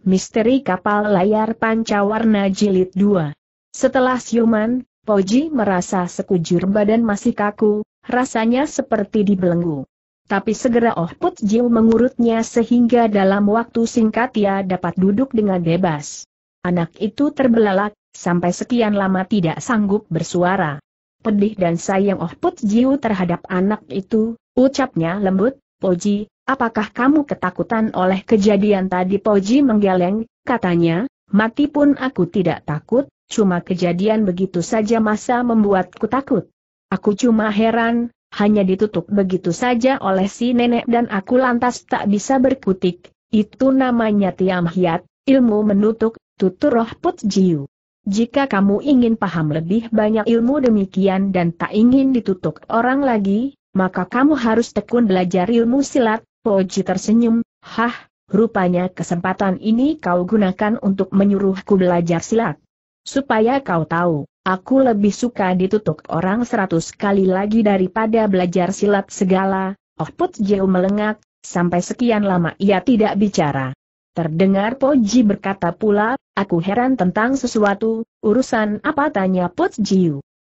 Misteri Kapal Layar Pancawarna Jilid 2 Setelah siuman, Poji merasa sekujur badan masih kaku, rasanya seperti dibelenggu. Tapi segera Oh Put Jiu mengurutnya sehingga dalam waktu singkat ia dapat duduk dengan bebas. Anak itu terbelalak, sampai sekian lama tidak sanggup bersuara. Pedih dan sayang Oh Put Jiu terhadap anak itu, ucapnya lembut, Poji, apakah kamu ketakutan oleh kejadian tadi Poji menggeleng, katanya, mati pun aku tidak takut, cuma kejadian begitu saja masa membuatku takut. Aku cuma heran, hanya ditutup begitu saja oleh si nenek dan aku lantas tak bisa berkutik, itu namanya tiam hiat, ilmu menutup, tutur roh put jiu. Jika kamu ingin paham lebih banyak ilmu demikian dan tak ingin ditutup orang lagi, maka kamu harus tekun belajar ilmu silat, Poji tersenyum, hah, rupanya kesempatan ini kau gunakan untuk menyuruhku belajar silat. Supaya kau tahu, aku lebih suka ditutup orang seratus kali lagi daripada belajar silat segala, Oh Put Jeu melengak, sampai sekian lama ia tidak bicara. Terdengar Poji berkata pula, aku heran tentang sesuatu, urusan apa tanya Put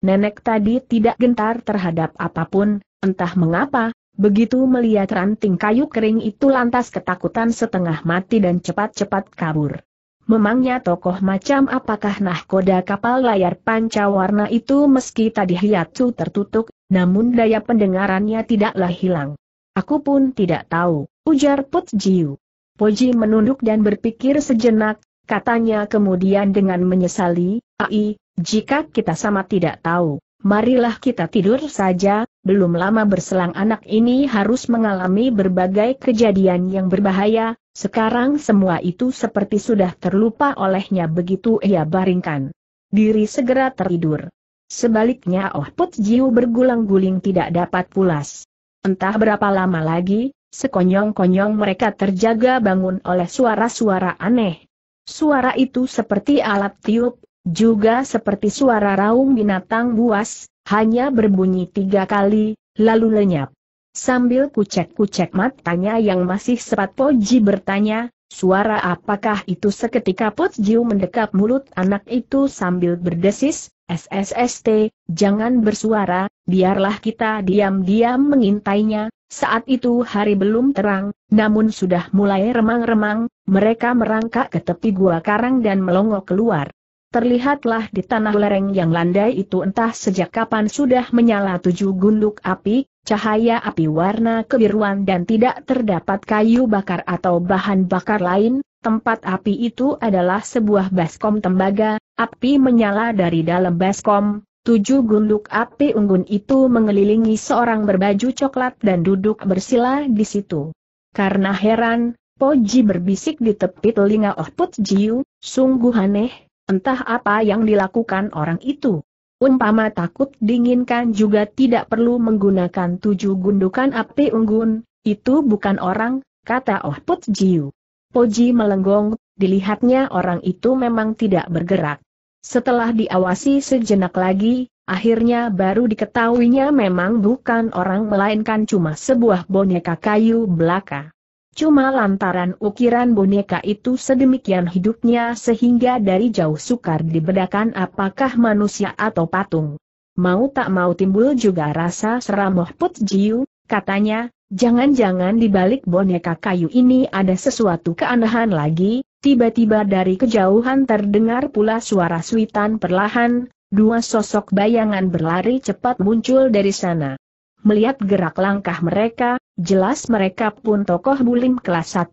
Nenek tadi tidak gentar terhadap apapun, entah mengapa, Begitu melihat ranting kayu kering itu lantas ketakutan setengah mati dan cepat-cepat kabur. Memangnya tokoh macam apakah nahkoda kapal layar pancawarna itu meski tadi hiatu tertutup, namun daya pendengarannya tidaklah hilang. Aku pun tidak tahu, ujar Put Jiu. Poji menunduk dan berpikir sejenak, katanya kemudian dengan menyesali, Ai, jika kita sama tidak tahu, marilah kita tidur saja, belum lama berselang anak ini harus mengalami berbagai kejadian yang berbahaya, sekarang semua itu seperti sudah terlupa olehnya begitu ia baringkan. Diri segera tertidur. Sebaliknya Oh Put Jiu bergulang-guling tidak dapat pulas. Entah berapa lama lagi, sekonyong-konyong mereka terjaga bangun oleh suara-suara aneh. Suara itu seperti alat tiup, juga seperti suara raung binatang buas, hanya berbunyi tiga kali, lalu lenyap. Sambil kucek-kucek matanya yang masih sepat Poji bertanya, suara apakah itu seketika Poji mendekap mulut anak itu sambil berdesis, SSST, jangan bersuara, biarlah kita diam-diam mengintainya, saat itu hari belum terang, namun sudah mulai remang-remang, mereka merangkak ke tepi gua karang dan melongo keluar terlihatlah di tanah lereng yang landai itu entah sejak kapan sudah menyala tujuh gunduk api, cahaya api warna kebiruan dan tidak terdapat kayu bakar atau bahan bakar lain, tempat api itu adalah sebuah baskom tembaga, api menyala dari dalam baskom, tujuh gunduk api unggun itu mengelilingi seorang berbaju coklat dan duduk bersila di situ. Karena heran, Poji berbisik di tepi telinga Oh Put Jiu, sungguh aneh, Entah apa yang dilakukan orang itu. Umpama takut dinginkan juga tidak perlu menggunakan tujuh gundukan api unggun, itu bukan orang, kata Oh Put Jiu. Poji melenggong, dilihatnya orang itu memang tidak bergerak. Setelah diawasi sejenak lagi, akhirnya baru diketahuinya memang bukan orang melainkan cuma sebuah boneka kayu belaka. Cuma lantaran ukiran boneka itu sedemikian hidupnya sehingga dari jauh sukar dibedakan apakah manusia atau patung. Mau tak mau timbul juga rasa seram Put Jiu, katanya, jangan-jangan di balik boneka kayu ini ada sesuatu keanehan lagi, tiba-tiba dari kejauhan terdengar pula suara suitan perlahan, dua sosok bayangan berlari cepat muncul dari sana. Melihat gerak langkah mereka, jelas mereka pun tokoh bulim kelas 1.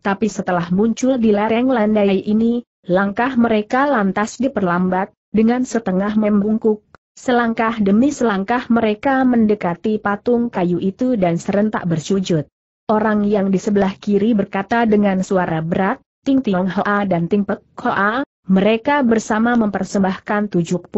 Tapi setelah muncul di lereng landai ini, langkah mereka lantas diperlambat, dengan setengah membungkuk, selangkah demi selangkah mereka mendekati patung kayu itu dan serentak bersujud. Orang yang di sebelah kiri berkata dengan suara berat, Ting Tiong Hoa dan Ting Pek Hoa, mereka bersama mempersembahkan 71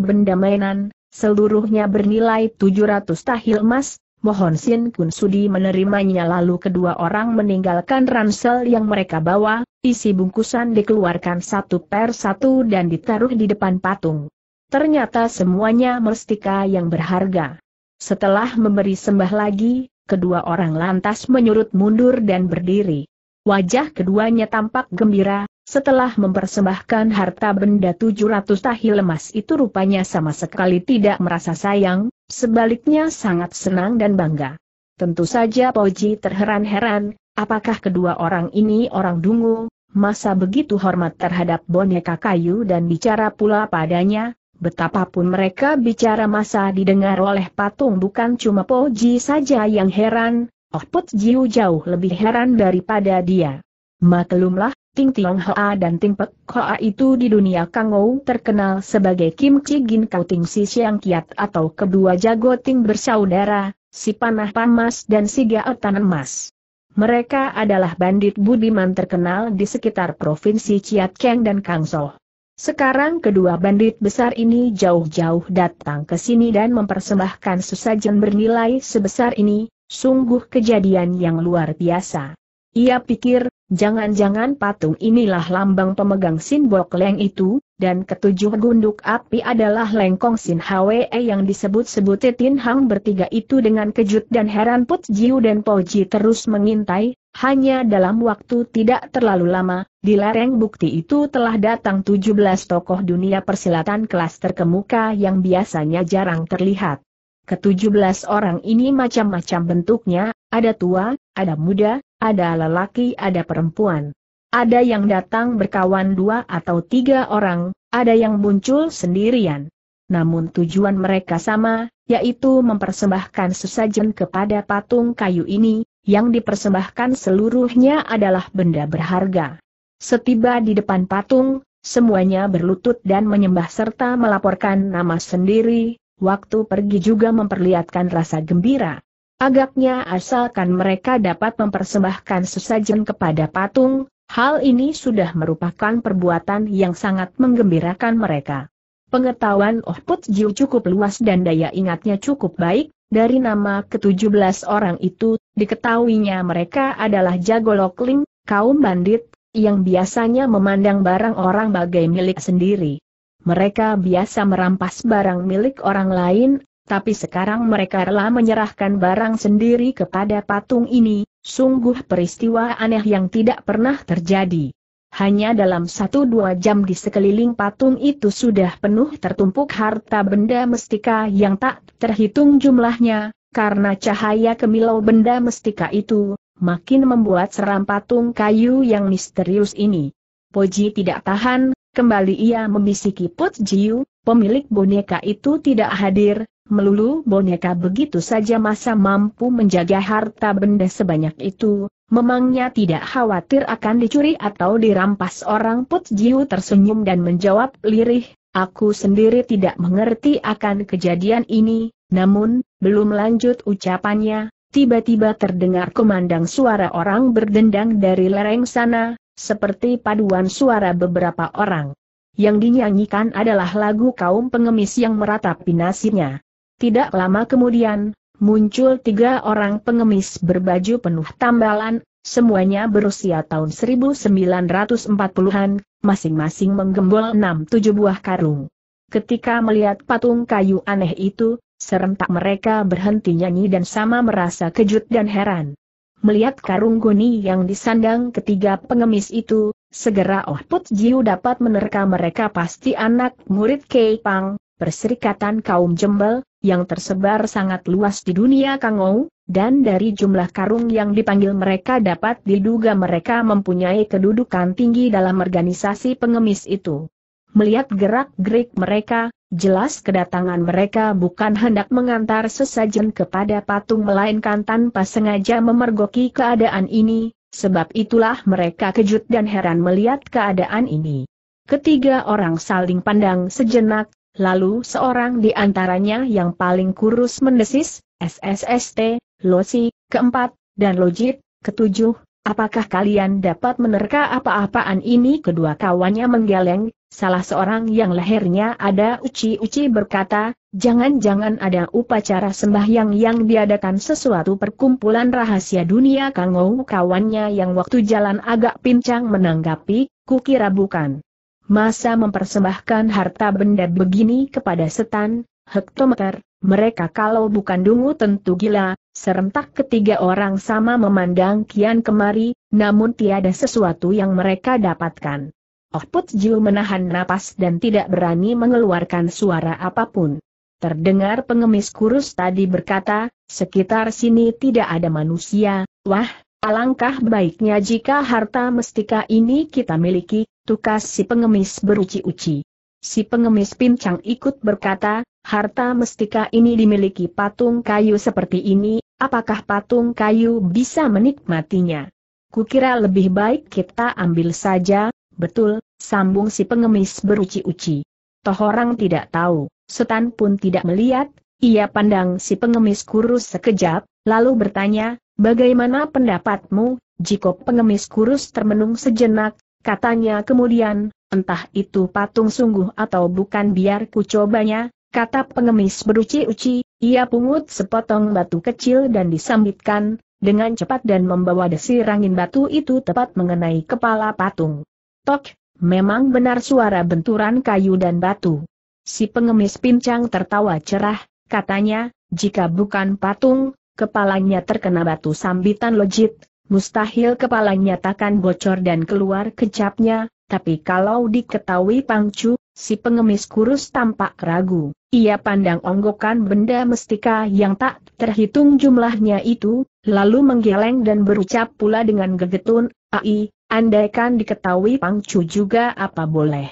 benda mainan, Seluruhnya bernilai 700 tahil emas, Mohon Sin Kun Sudi menerimanya lalu kedua orang meninggalkan ransel yang mereka bawa, isi bungkusan dikeluarkan satu per satu dan ditaruh di depan patung. Ternyata semuanya merstika yang berharga. Setelah memberi sembah lagi, kedua orang lantas menyurut mundur dan berdiri. Wajah keduanya tampak gembira, setelah mempersembahkan harta benda 700 tahil lemas itu rupanya sama sekali tidak merasa sayang, sebaliknya sangat senang dan bangga. Tentu saja Poji terheran-heran, apakah kedua orang ini orang dungu, masa begitu hormat terhadap boneka kayu dan bicara pula padanya, betapapun mereka bicara masa didengar oleh patung bukan cuma Poji saja yang heran, Oh Put Jiu jauh lebih heran daripada dia. Maklumlah, Ting Tiong Hoa dan Ting Pek Hoa itu di dunia Kangou terkenal sebagai Kim Chi Gin Kau Ting Si Siang Kiat atau kedua jago Ting bersaudara, si Panah Pamas dan si Tan Emas. Mereka adalah bandit budiman terkenal di sekitar provinsi Chiat Keng dan Kangso. Sekarang kedua bandit besar ini jauh-jauh datang ke sini dan mempersembahkan sesajen bernilai sebesar ini, sungguh kejadian yang luar biasa. Ia pikir, jangan-jangan patung inilah lambang pemegang simbok leng itu, dan ketujuh gunduk api adalah lengkong Sin Hwe yang disebut-sebut Tin Hang bertiga itu dengan kejut dan heran Put Jiu dan Po Ji terus mengintai, hanya dalam waktu tidak terlalu lama, di lereng bukti itu telah datang 17 tokoh dunia persilatan kelas terkemuka yang biasanya jarang terlihat. Ketujuh belas orang ini macam-macam bentuknya, ada tua, ada muda, ada lelaki, ada perempuan. Ada yang datang berkawan dua atau tiga orang, ada yang muncul sendirian. Namun tujuan mereka sama, yaitu mempersembahkan sesajen kepada patung kayu ini, yang dipersembahkan seluruhnya adalah benda berharga. Setiba di depan patung, semuanya berlutut dan menyembah serta melaporkan nama sendiri, waktu pergi juga memperlihatkan rasa gembira. Agaknya asalkan mereka dapat mempersembahkan sesajen kepada patung, hal ini sudah merupakan perbuatan yang sangat menggembirakan mereka. Pengetahuan Oh Put Jiu cukup luas dan daya ingatnya cukup baik, dari nama ke-17 orang itu, diketahuinya mereka adalah Jago Lokling, kaum bandit, yang biasanya memandang barang orang bagai milik sendiri. Mereka biasa merampas barang milik orang lain, tapi sekarang mereka rela menyerahkan barang sendiri kepada patung ini, sungguh peristiwa aneh yang tidak pernah terjadi. Hanya dalam satu dua jam di sekeliling patung itu sudah penuh tertumpuk harta benda mestika yang tak terhitung jumlahnya, karena cahaya kemilau benda mestika itu, makin membuat seram patung kayu yang misterius ini. Poji tidak tahan, kembali ia membisiki Put Jiu, pemilik boneka itu tidak hadir, melulu boneka begitu saja masa mampu menjaga harta benda sebanyak itu, memangnya tidak khawatir akan dicuri atau dirampas orang Put Jiu tersenyum dan menjawab lirih, aku sendiri tidak mengerti akan kejadian ini, namun, belum lanjut ucapannya, tiba-tiba terdengar kumandang suara orang berdendang dari lereng sana, seperti paduan suara beberapa orang. Yang dinyanyikan adalah lagu kaum pengemis yang meratapi nasibnya. Tidak lama kemudian, muncul tiga orang pengemis berbaju penuh tambalan, semuanya berusia tahun 1940-an, masing-masing menggembol enam tujuh buah karung. Ketika melihat patung kayu aneh itu, serentak mereka berhenti nyanyi dan sama merasa kejut dan heran. Melihat karung goni yang disandang ketiga pengemis itu, segera Oh Put Jiu dapat menerka mereka pasti anak murid Kei Pang, Perserikatan Kaum Jembel, yang tersebar sangat luas di dunia Kangou, dan dari jumlah karung yang dipanggil mereka dapat diduga mereka mempunyai kedudukan tinggi dalam organisasi pengemis itu. Melihat gerak-gerik mereka, jelas kedatangan mereka bukan hendak mengantar sesajen kepada patung melainkan tanpa sengaja memergoki keadaan ini, sebab itulah mereka kejut dan heran melihat keadaan ini. Ketiga orang saling pandang sejenak, Lalu seorang di antaranya yang paling kurus mendesis, SSST, Losi, keempat, dan Lojit, ketujuh, apakah kalian dapat menerka apa-apaan ini? Kedua kawannya menggeleng, salah seorang yang lehernya ada uci-uci berkata, jangan-jangan ada upacara sembahyang yang diadakan sesuatu perkumpulan rahasia dunia Kangou kawannya yang waktu jalan agak pincang menanggapi, kukira bukan. Masa mempersembahkan harta benda begini kepada setan, hektometer, mereka kalau bukan dungu tentu gila, serentak ketiga orang sama memandang kian kemari, namun tiada sesuatu yang mereka dapatkan. Oh Putju Jiu menahan napas dan tidak berani mengeluarkan suara apapun. Terdengar pengemis kurus tadi berkata, sekitar sini tidak ada manusia, wah, alangkah baiknya jika harta mestika ini kita miliki, tukas si pengemis beruci-uci. Si pengemis pincang ikut berkata, harta mestika ini dimiliki patung kayu seperti ini, apakah patung kayu bisa menikmatinya? Kukira lebih baik kita ambil saja, betul, sambung si pengemis beruci-uci. Toh orang tidak tahu, setan pun tidak melihat, ia pandang si pengemis kurus sekejap, lalu bertanya, bagaimana pendapatmu, jika pengemis kurus termenung sejenak, Katanya kemudian, entah itu patung sungguh atau bukan biar ku cobanya, kata pengemis beruci-uci, ia pungut sepotong batu kecil dan disambitkan, dengan cepat dan membawa desi rangin batu itu tepat mengenai kepala patung. Tok, memang benar suara benturan kayu dan batu. Si pengemis pincang tertawa cerah, katanya, jika bukan patung, kepalanya terkena batu sambitan lojit. Mustahil kepalanya takkan bocor dan keluar kecapnya, tapi kalau diketahui Pangcu, si pengemis kurus tampak ragu. Ia pandang onggokan benda mestika yang tak terhitung jumlahnya itu, lalu menggeleng dan berucap pula dengan gegetun, Ai, andaikan diketahui Pangcu juga apa boleh.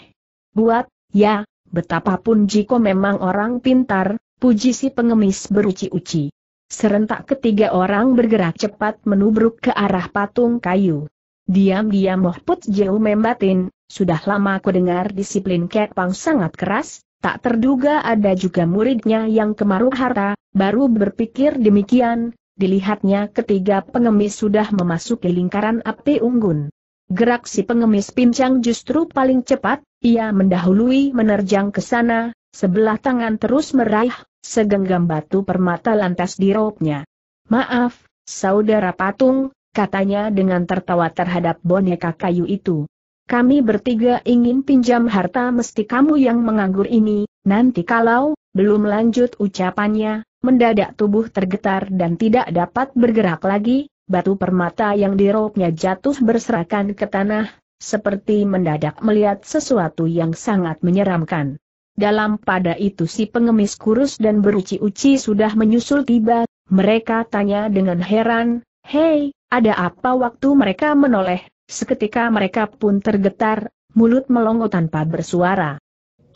Buat, ya, betapapun Jiko memang orang pintar, puji si pengemis beruci-uci. Serentak ketiga orang bergerak cepat menubruk ke arah patung kayu. Diam-diam Mohput jauh membatin, sudah lama ku dengar disiplin Kepang sangat keras, tak terduga ada juga muridnya yang kemaruh harta, baru berpikir demikian, dilihatnya ketiga pengemis sudah memasuki lingkaran api unggun. Gerak si pengemis pincang justru paling cepat, ia mendahului menerjang ke sana, Sebelah tangan terus meraih, segenggam batu permata lantas diraupnya. Maaf, saudara patung, katanya dengan tertawa terhadap boneka kayu itu. Kami bertiga ingin pinjam harta mesti kamu yang menganggur ini, nanti kalau, belum lanjut ucapannya, mendadak tubuh tergetar dan tidak dapat bergerak lagi, batu permata yang diropnya jatuh berserakan ke tanah, seperti mendadak melihat sesuatu yang sangat menyeramkan. Dalam pada itu si pengemis kurus dan beruci-uci sudah menyusul tiba, mereka tanya dengan heran, Hei, ada apa waktu mereka menoleh? Seketika mereka pun tergetar, mulut melongo tanpa bersuara.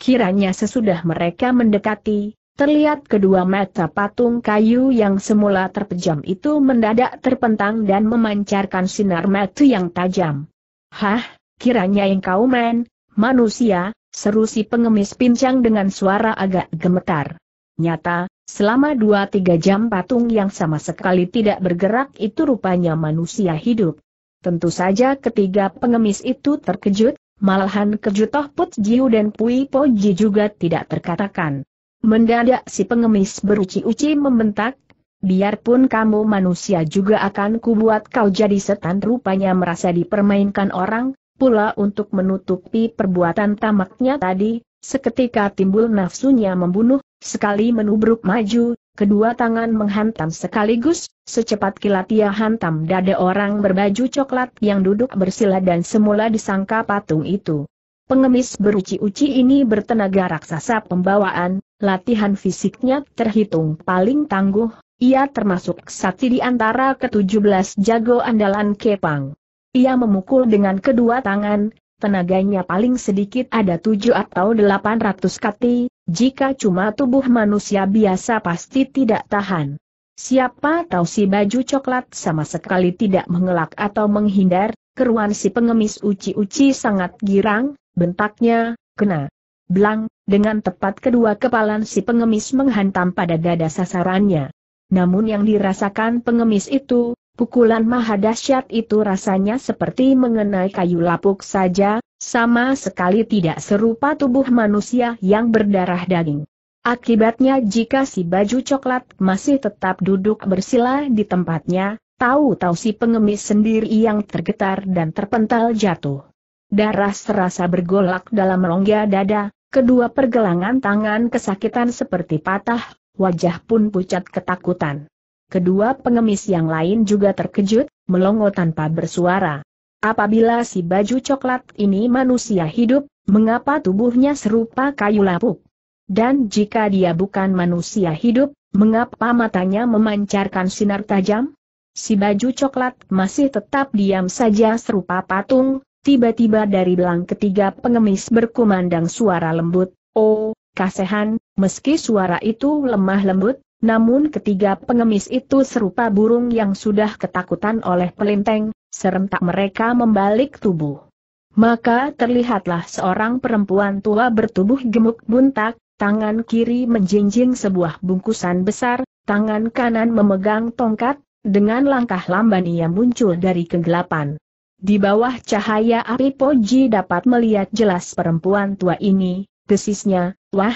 Kiranya sesudah mereka mendekati, terlihat kedua mata patung kayu yang semula terpejam itu mendadak terpentang dan memancarkan sinar mata yang tajam. Hah, kiranya engkau men, manusia, Seru si pengemis pincang dengan suara agak gemetar. Nyata, selama dua tiga jam patung yang sama sekali tidak bergerak itu rupanya manusia hidup. Tentu saja ketiga pengemis itu terkejut, malahan kejutoh Put Jiu dan Pui Po Ji juga tidak terkatakan. Mendadak si pengemis beruci-uci membentak, biarpun kamu manusia juga akan kubuat kau jadi setan rupanya merasa dipermainkan orang, pula untuk menutupi perbuatan tamaknya tadi, seketika timbul nafsunya membunuh, sekali menubruk maju, kedua tangan menghantam sekaligus, secepat kilat ia hantam dada orang berbaju coklat yang duduk bersila dan semula disangka patung itu. Pengemis beruci-uci ini bertenaga raksasa pembawaan, latihan fisiknya terhitung paling tangguh, ia termasuk satu di antara ke-17 jago andalan Kepang. Ia memukul dengan kedua tangan, tenaganya paling sedikit ada tujuh atau delapan ratus kati, jika cuma tubuh manusia biasa pasti tidak tahan. Siapa tahu si baju coklat sama sekali tidak mengelak atau menghindar, keruan si pengemis uci-uci sangat girang, bentaknya, kena. Belang, dengan tepat kedua kepalan si pengemis menghantam pada dada sasarannya. Namun yang dirasakan pengemis itu, Pukulan mahadasyat itu rasanya seperti mengenai kayu lapuk saja, sama sekali tidak serupa tubuh manusia yang berdarah daging. Akibatnya jika si baju coklat masih tetap duduk bersila di tempatnya, tahu-tahu si pengemis sendiri yang tergetar dan terpental jatuh. Darah serasa bergolak dalam rongga dada, kedua pergelangan tangan kesakitan seperti patah, wajah pun pucat ketakutan. Kedua pengemis yang lain juga terkejut, melongo tanpa bersuara. Apabila si baju coklat ini manusia hidup, mengapa tubuhnya serupa kayu lapuk? Dan jika dia bukan manusia hidup, mengapa matanya memancarkan sinar tajam? Si baju coklat masih tetap diam saja serupa patung, tiba-tiba dari belakang ketiga pengemis berkumandang suara lembut, Oh, kasehan, meski suara itu lemah lembut, namun ketiga pengemis itu serupa burung yang sudah ketakutan oleh pelinteng, serentak mereka membalik tubuh. Maka terlihatlah seorang perempuan tua bertubuh gemuk buntak, tangan kiri menjinjing sebuah bungkusan besar, tangan kanan memegang tongkat, dengan langkah lamban ia muncul dari kegelapan. Di bawah cahaya api Poji dapat melihat jelas perempuan tua ini, desisnya, wah,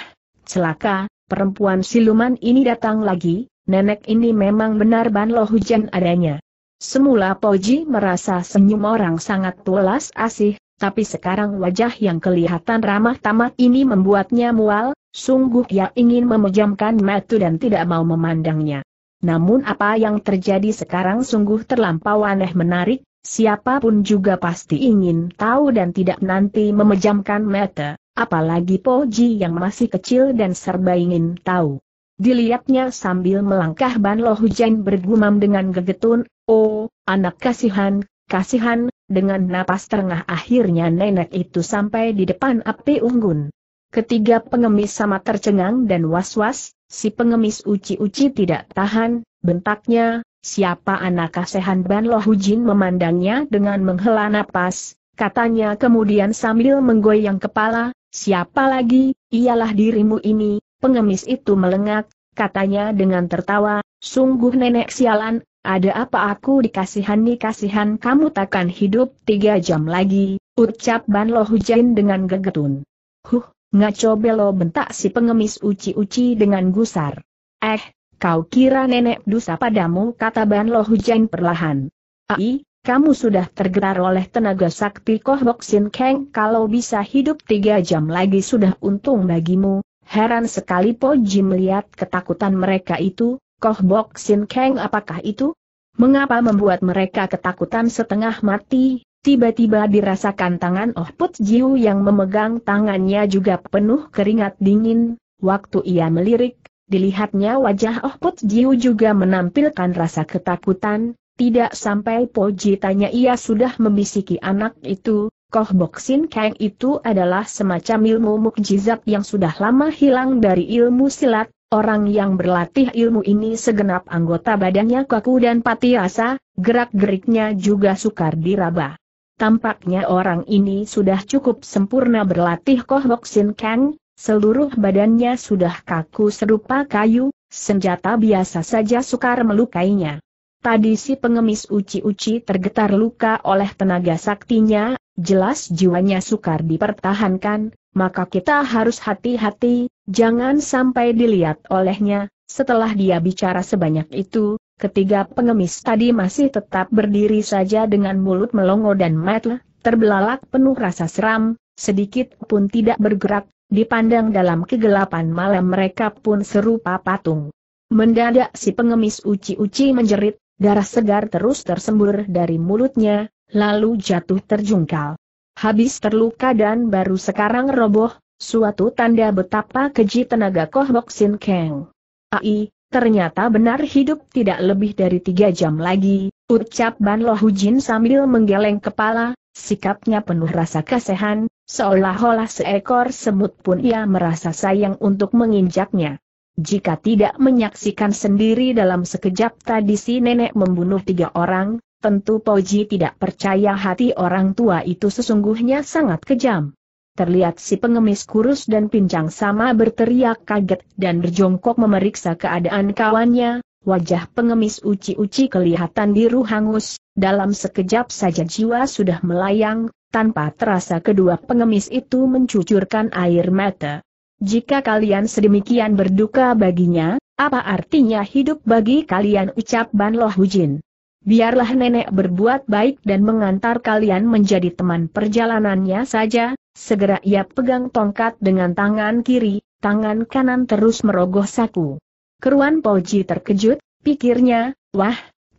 celaka, perempuan siluman ini datang lagi, nenek ini memang benar banlo hujan adanya. Semula Poji merasa senyum orang sangat tulas asih, tapi sekarang wajah yang kelihatan ramah tamat ini membuatnya mual, sungguh ia ingin memejamkan mata dan tidak mau memandangnya. Namun apa yang terjadi sekarang sungguh terlampau aneh menarik, siapapun juga pasti ingin tahu dan tidak nanti memejamkan mata. Apalagi Poji yang masih kecil dan serba ingin tahu. Dilihatnya sambil melangkah Ban Lo Hujan bergumam dengan gegetun, Oh, anak kasihan, kasihan, dengan napas terengah akhirnya nenek itu sampai di depan api unggun. Ketiga pengemis sama tercengang dan was-was, si pengemis uci-uci tidak tahan, bentaknya, siapa anak kasihan Ban Lo Hujin memandangnya dengan menghela napas, katanya kemudian sambil menggoyang kepala, Siapa lagi? Ialah dirimu ini, pengemis itu melengak, katanya dengan tertawa, sungguh nenek sialan, ada apa aku dikasihani kasihan kamu takkan hidup tiga jam lagi, ucap Ban Lo Hujain dengan gegetun. Huh, ngaco belo bentak si pengemis uci-uci dengan gusar. Eh, kau kira nenek dusa padamu kata Ban Lo Hujain perlahan. Aih, kamu sudah tergerak oleh tenaga sakti Koh Bok Sin Kang kalau bisa hidup tiga jam lagi sudah untung bagimu. Heran sekali Po Ji melihat ketakutan mereka itu, Koh Bok Sin Kang apakah itu? Mengapa membuat mereka ketakutan setengah mati? Tiba-tiba dirasakan tangan Oh Put Jiu yang memegang tangannya juga penuh keringat dingin, waktu ia melirik, dilihatnya wajah Oh Put Jiu juga menampilkan rasa ketakutan, tidak sampai Poji tanya ia sudah membisiki anak itu, Koh Boksin Kang itu adalah semacam ilmu mukjizat yang sudah lama hilang dari ilmu silat, orang yang berlatih ilmu ini segenap anggota badannya kaku dan pati patiasa, gerak-geriknya juga sukar diraba. Tampaknya orang ini sudah cukup sempurna berlatih Koh Boksin Kang, seluruh badannya sudah kaku serupa kayu, senjata biasa saja sukar melukainya. Tadi si pengemis uci-uci tergetar luka oleh tenaga saktinya, jelas jiwanya sukar dipertahankan, maka kita harus hati-hati, jangan sampai dilihat olehnya. Setelah dia bicara sebanyak itu, ketiga pengemis tadi masih tetap berdiri saja dengan mulut melongo dan metel, terbelalak penuh rasa seram, sedikit pun tidak bergerak, dipandang dalam kegelapan malam mereka pun serupa patung. Mendadak si pengemis uci-uci menjerit, Darah segar terus tersembur dari mulutnya, lalu jatuh terjungkal. Habis terluka dan baru sekarang roboh, suatu tanda betapa keji tenaga Koh Sin Kang. Ai, ternyata benar hidup tidak lebih dari tiga jam lagi, ucap Ban Lohujin sambil menggeleng kepala, sikapnya penuh rasa kasihan, seolah-olah seekor semut pun ia merasa sayang untuk menginjaknya. Jika tidak menyaksikan sendiri dalam sekejap tadi si nenek membunuh tiga orang, tentu Poji tidak percaya hati orang tua itu sesungguhnya sangat kejam. Terlihat si pengemis kurus dan pincang sama berteriak kaget dan berjongkok memeriksa keadaan kawannya, wajah pengemis uci-uci kelihatan biru hangus, dalam sekejap saja jiwa sudah melayang, tanpa terasa kedua pengemis itu mencucurkan air mata. Jika kalian sedemikian berduka baginya, apa artinya hidup bagi kalian ucap Ban Loh Hujin? Biarlah nenek berbuat baik dan mengantar kalian menjadi teman perjalanannya saja, segera ia pegang tongkat dengan tangan kiri, tangan kanan terus merogoh saku. Keruan Poji terkejut, pikirnya, wah,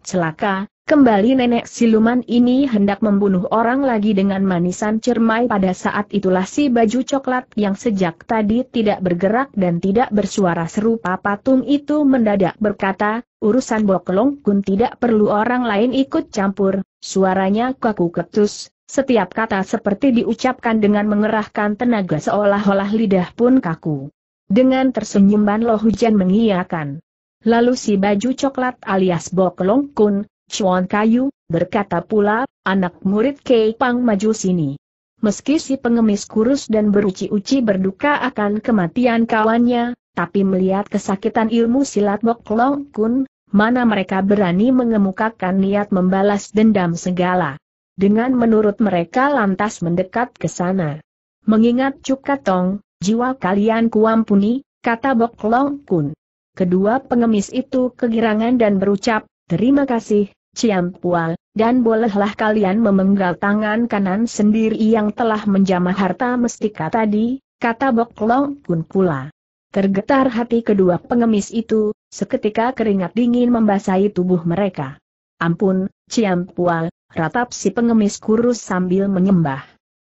celaka, Kembali nenek siluman ini hendak membunuh orang lagi dengan manisan cermai pada saat itulah si baju coklat yang sejak tadi tidak bergerak dan tidak bersuara serupa patung itu mendadak berkata, urusan boklong kun tidak perlu orang lain ikut campur, suaranya kaku ketus, setiap kata seperti diucapkan dengan mengerahkan tenaga seolah-olah lidah pun kaku. Dengan tersenyum Ban loh Hujan mengiyakan. Lalu si baju coklat alias Boklong Kun, Chuan Kayu, berkata pula, anak murid Kei Pang maju sini. Meski si pengemis kurus dan beruci-uci berduka akan kematian kawannya, tapi melihat kesakitan ilmu silat Bok Long Kun, mana mereka berani mengemukakan niat membalas dendam segala. Dengan menurut mereka lantas mendekat ke sana. Mengingat Cukatong, jiwa kalian kuampuni, kata Bok Long Kun. Kedua pengemis itu kegirangan dan berucap, terima kasih, Ciampua, dan bolehlah kalian memenggal tangan kanan sendiri yang telah menjamah harta mestika tadi, kata Boklong Kun pula. Tergetar hati kedua pengemis itu, seketika keringat dingin membasahi tubuh mereka. Ampun, Ciampua, ratap si pengemis kurus sambil menyembah.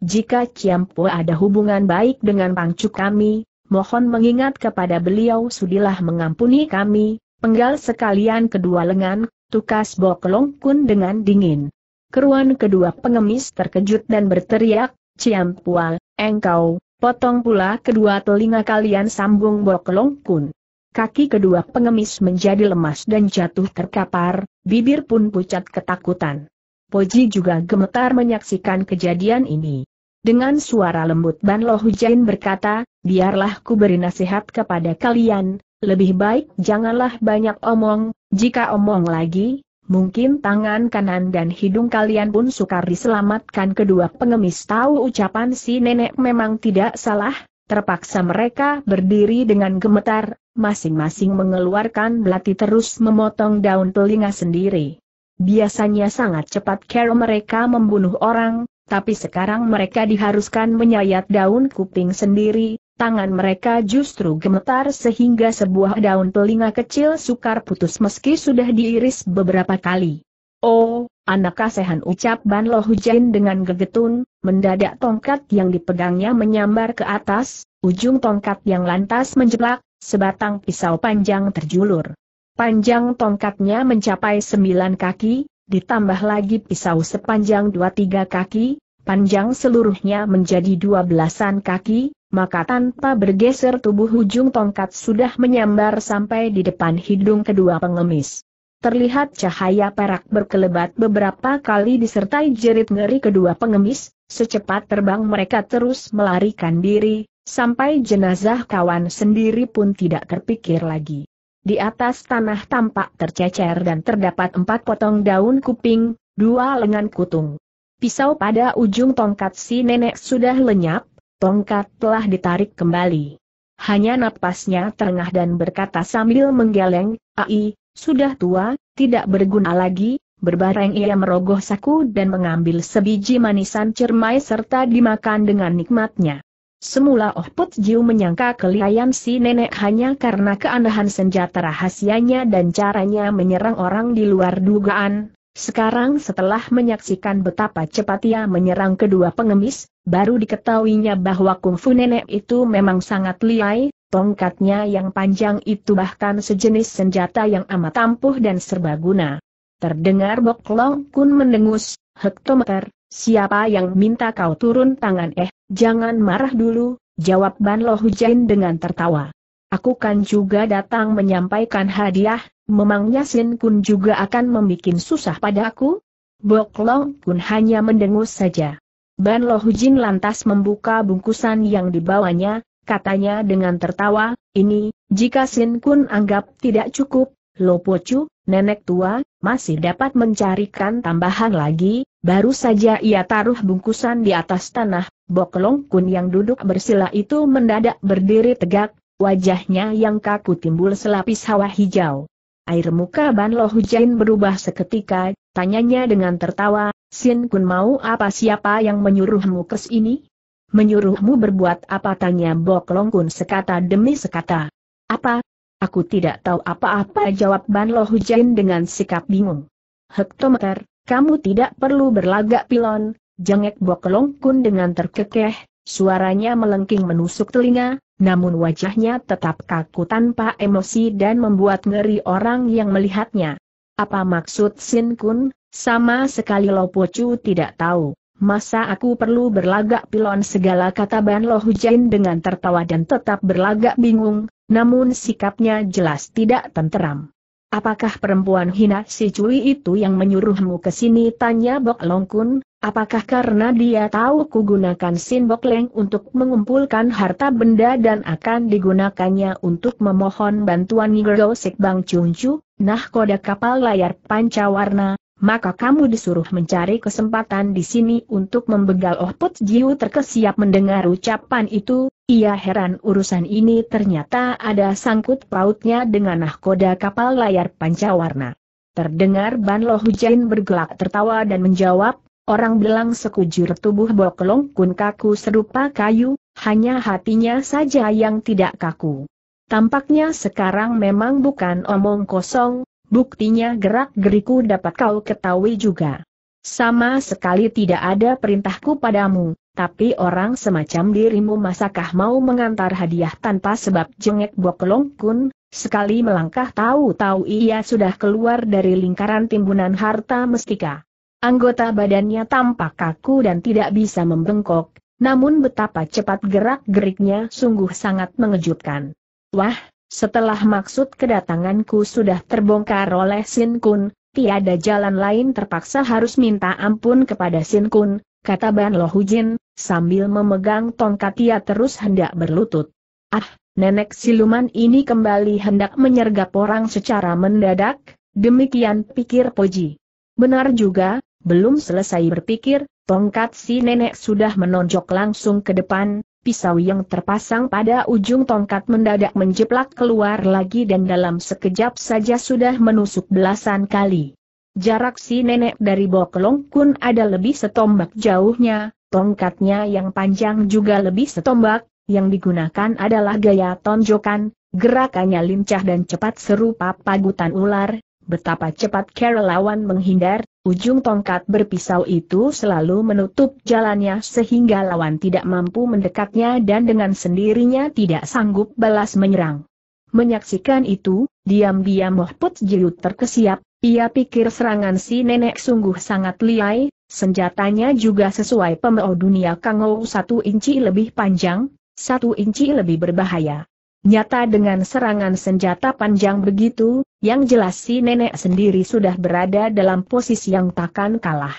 Jika Ciampua ada hubungan baik dengan pangcu kami, mohon mengingat kepada beliau sudilah mengampuni kami, penggal sekalian kedua lengan tukas Boklong Kun dengan dingin. Keruan kedua pengemis terkejut dan berteriak, Ciam Ciampual, engkau, potong pula kedua telinga kalian sambung Boklong Kun. Kaki kedua pengemis menjadi lemas dan jatuh terkapar, bibir pun pucat ketakutan. Poji juga gemetar menyaksikan kejadian ini. Dengan suara lembut Ban Lohujain berkata, biarlah ku beri nasihat kepada kalian, lebih baik janganlah banyak omong, jika omong lagi, mungkin tangan kanan dan hidung kalian pun sukar diselamatkan kedua pengemis tahu ucapan si nenek memang tidak salah, terpaksa mereka berdiri dengan gemetar, masing-masing mengeluarkan belati terus memotong daun telinga sendiri. Biasanya sangat cepat kero mereka membunuh orang, tapi sekarang mereka diharuskan menyayat daun kuping sendiri, tangan mereka justru gemetar sehingga sebuah daun telinga kecil sukar putus meski sudah diiris beberapa kali. Oh, anak kasehan ucap Ban Lo Hujain dengan gegetun, mendadak tongkat yang dipegangnya menyambar ke atas, ujung tongkat yang lantas menjeblak, sebatang pisau panjang terjulur. Panjang tongkatnya mencapai sembilan kaki, ditambah lagi pisau sepanjang dua tiga kaki, panjang seluruhnya menjadi dua belasan kaki, maka tanpa bergeser tubuh ujung tongkat sudah menyambar sampai di depan hidung kedua pengemis. Terlihat cahaya perak berkelebat beberapa kali disertai jerit ngeri kedua pengemis, secepat terbang mereka terus melarikan diri, sampai jenazah kawan sendiri pun tidak terpikir lagi. Di atas tanah tampak tercecer dan terdapat empat potong daun kuping, dua lengan kutung. Pisau pada ujung tongkat si nenek sudah lenyap, tongkat telah ditarik kembali. Hanya napasnya terengah dan berkata sambil menggeleng, Ai, sudah tua, tidak berguna lagi, berbareng ia merogoh saku dan mengambil sebiji manisan cermai serta dimakan dengan nikmatnya. Semula Oh Put Jiu menyangka kelihayan si nenek hanya karena keanehan senjata rahasianya dan caranya menyerang orang di luar dugaan, sekarang setelah menyaksikan betapa cepat ia menyerang kedua pengemis, baru diketahuinya bahwa kungfu nenek itu memang sangat liai, tongkatnya yang panjang itu bahkan sejenis senjata yang amat ampuh dan serbaguna. Terdengar Boklong Kun mendengus, hektometer, siapa yang minta kau turun tangan eh, jangan marah dulu, jawab Ban Lo Hujan dengan tertawa. Aku kan juga datang menyampaikan hadiah, memangnya Sin Kun juga akan membuat susah padaku? Bok Long Kun hanya mendengus saja. Ban Lo Jin lantas membuka bungkusan yang dibawanya, katanya dengan tertawa, ini, jika Sin Kun anggap tidak cukup, Lo Pocu, nenek tua, masih dapat mencarikan tambahan lagi, baru saja ia taruh bungkusan di atas tanah, Bok Long Kun yang duduk bersila itu mendadak berdiri tegak, wajahnya yang kaku timbul selapis hawa hijau. Air muka Ban Lo Hujain berubah seketika, tanyanya dengan tertawa, Sin Kun mau apa siapa yang menyuruhmu kes ini? Menyuruhmu berbuat apa tanya Bok Long Kun sekata demi sekata. Apa? Aku tidak tahu apa-apa jawab Ban Lo Hujain dengan sikap bingung. Hektometer, kamu tidak perlu berlagak pilon, jengek Bok Long Kun dengan terkekeh, suaranya melengking menusuk telinga, namun wajahnya tetap kaku tanpa emosi dan membuat ngeri orang yang melihatnya. Apa maksud Sin Kun? Sama sekali Lo Chu tidak tahu. Masa aku perlu berlagak pilon segala kata Ban Lo Hujain dengan tertawa dan tetap berlagak bingung, namun sikapnya jelas tidak tenteram. Apakah perempuan hina si Cui itu yang menyuruhmu ke sini? Tanya Bok Long Kun, apakah karena dia tahu ku gunakan Sin Bok Leng untuk mengumpulkan harta benda dan akan digunakannya untuk memohon bantuan Sik Bang Chu? Nah koda kapal layar pancawarna, maka kamu disuruh mencari kesempatan di sini untuk membegal Oh Put Jiu terkesiap mendengar ucapan itu, ia heran urusan ini ternyata ada sangkut pautnya dengan nahkoda kapal layar panca warna. Terdengar Ban Lo Hujain bergelak tertawa dan menjawab, orang bilang sekujur tubuh boklong Kun kaku serupa kayu, hanya hatinya saja yang tidak kaku. Tampaknya sekarang memang bukan omong kosong, Buktinya gerak-geriku dapat kau ketahui juga. Sama sekali tidak ada perintahku padamu, tapi orang semacam dirimu masakah mau mengantar hadiah tanpa sebab jengek Bok Kun, sekali melangkah tahu-tahu ia sudah keluar dari lingkaran timbunan harta mestika. Anggota badannya tampak kaku dan tidak bisa membengkok, namun betapa cepat gerak-geriknya sungguh sangat mengejutkan. Wah, setelah maksud kedatanganku sudah terbongkar oleh Sin Kun, tiada jalan lain terpaksa harus minta ampun kepada Sin Kun, kata Ban Lohujin, sambil memegang tongkat ia terus hendak berlutut. Ah, nenek siluman ini kembali hendak menyergap orang secara mendadak, demikian pikir Poji. Benar juga, belum selesai berpikir, tongkat si nenek sudah menonjok langsung ke depan, pisau yang terpasang pada ujung tongkat mendadak menjeplak keluar lagi dan dalam sekejap saja sudah menusuk belasan kali. Jarak si nenek dari Bokelong Kun ada lebih setombak jauhnya, tongkatnya yang panjang juga lebih setombak, yang digunakan adalah gaya tonjokan, gerakannya lincah dan cepat serupa pagutan ular, betapa cepat lawan menghindar, Ujung tongkat berpisau itu selalu menutup jalannya sehingga lawan tidak mampu mendekatnya dan dengan sendirinya tidak sanggup balas menyerang. Menyaksikan itu, diam-diam Mohput Jilut terkesiap, ia pikir serangan si nenek sungguh sangat liai, senjatanya juga sesuai pemeo dunia Kangou satu inci lebih panjang, satu inci lebih berbahaya. Nyata dengan serangan senjata panjang begitu, yang jelas si nenek sendiri sudah berada dalam posisi yang takkan kalah.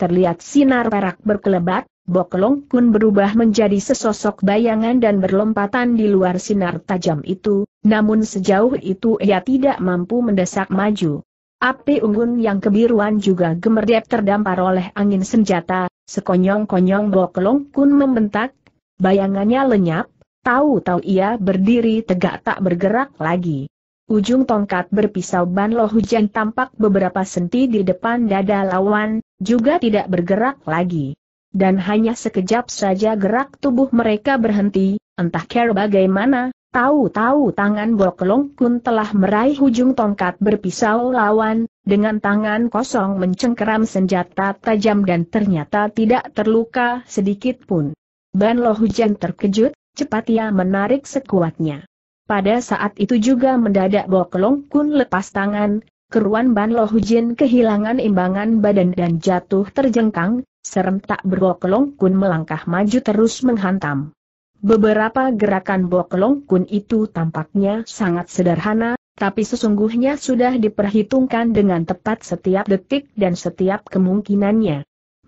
Terlihat sinar perak berkelebat, Boklong Kun berubah menjadi sesosok bayangan dan berlompatan di luar sinar tajam itu, namun sejauh itu ia tidak mampu mendesak maju. Api unggun yang kebiruan juga gemerdep terdampar oleh angin senjata, sekonyong-konyong Boklong Kun membentak, bayangannya lenyap, Tahu-tahu ia berdiri tegak tak bergerak lagi. Ujung tongkat berpisau ban loh hujan tampak beberapa senti di depan dada lawan, juga tidak bergerak lagi. Dan hanya sekejap saja gerak tubuh mereka berhenti, entah care bagaimana, tahu-tahu tangan Bokelong Kun telah meraih ujung tongkat berpisau lawan, dengan tangan kosong mencengkeram senjata tajam dan ternyata tidak terluka sedikit pun. Ban Lo Hujan terkejut, cepat ia menarik sekuatnya. Pada saat itu juga mendadak Boklong Kun lepas tangan, keruan Ban Lo Hujin kehilangan imbangan badan dan jatuh terjengkang, serentak Boklong Long Kun melangkah maju terus menghantam. Beberapa gerakan Boklong Kun itu tampaknya sangat sederhana, tapi sesungguhnya sudah diperhitungkan dengan tepat setiap detik dan setiap kemungkinannya.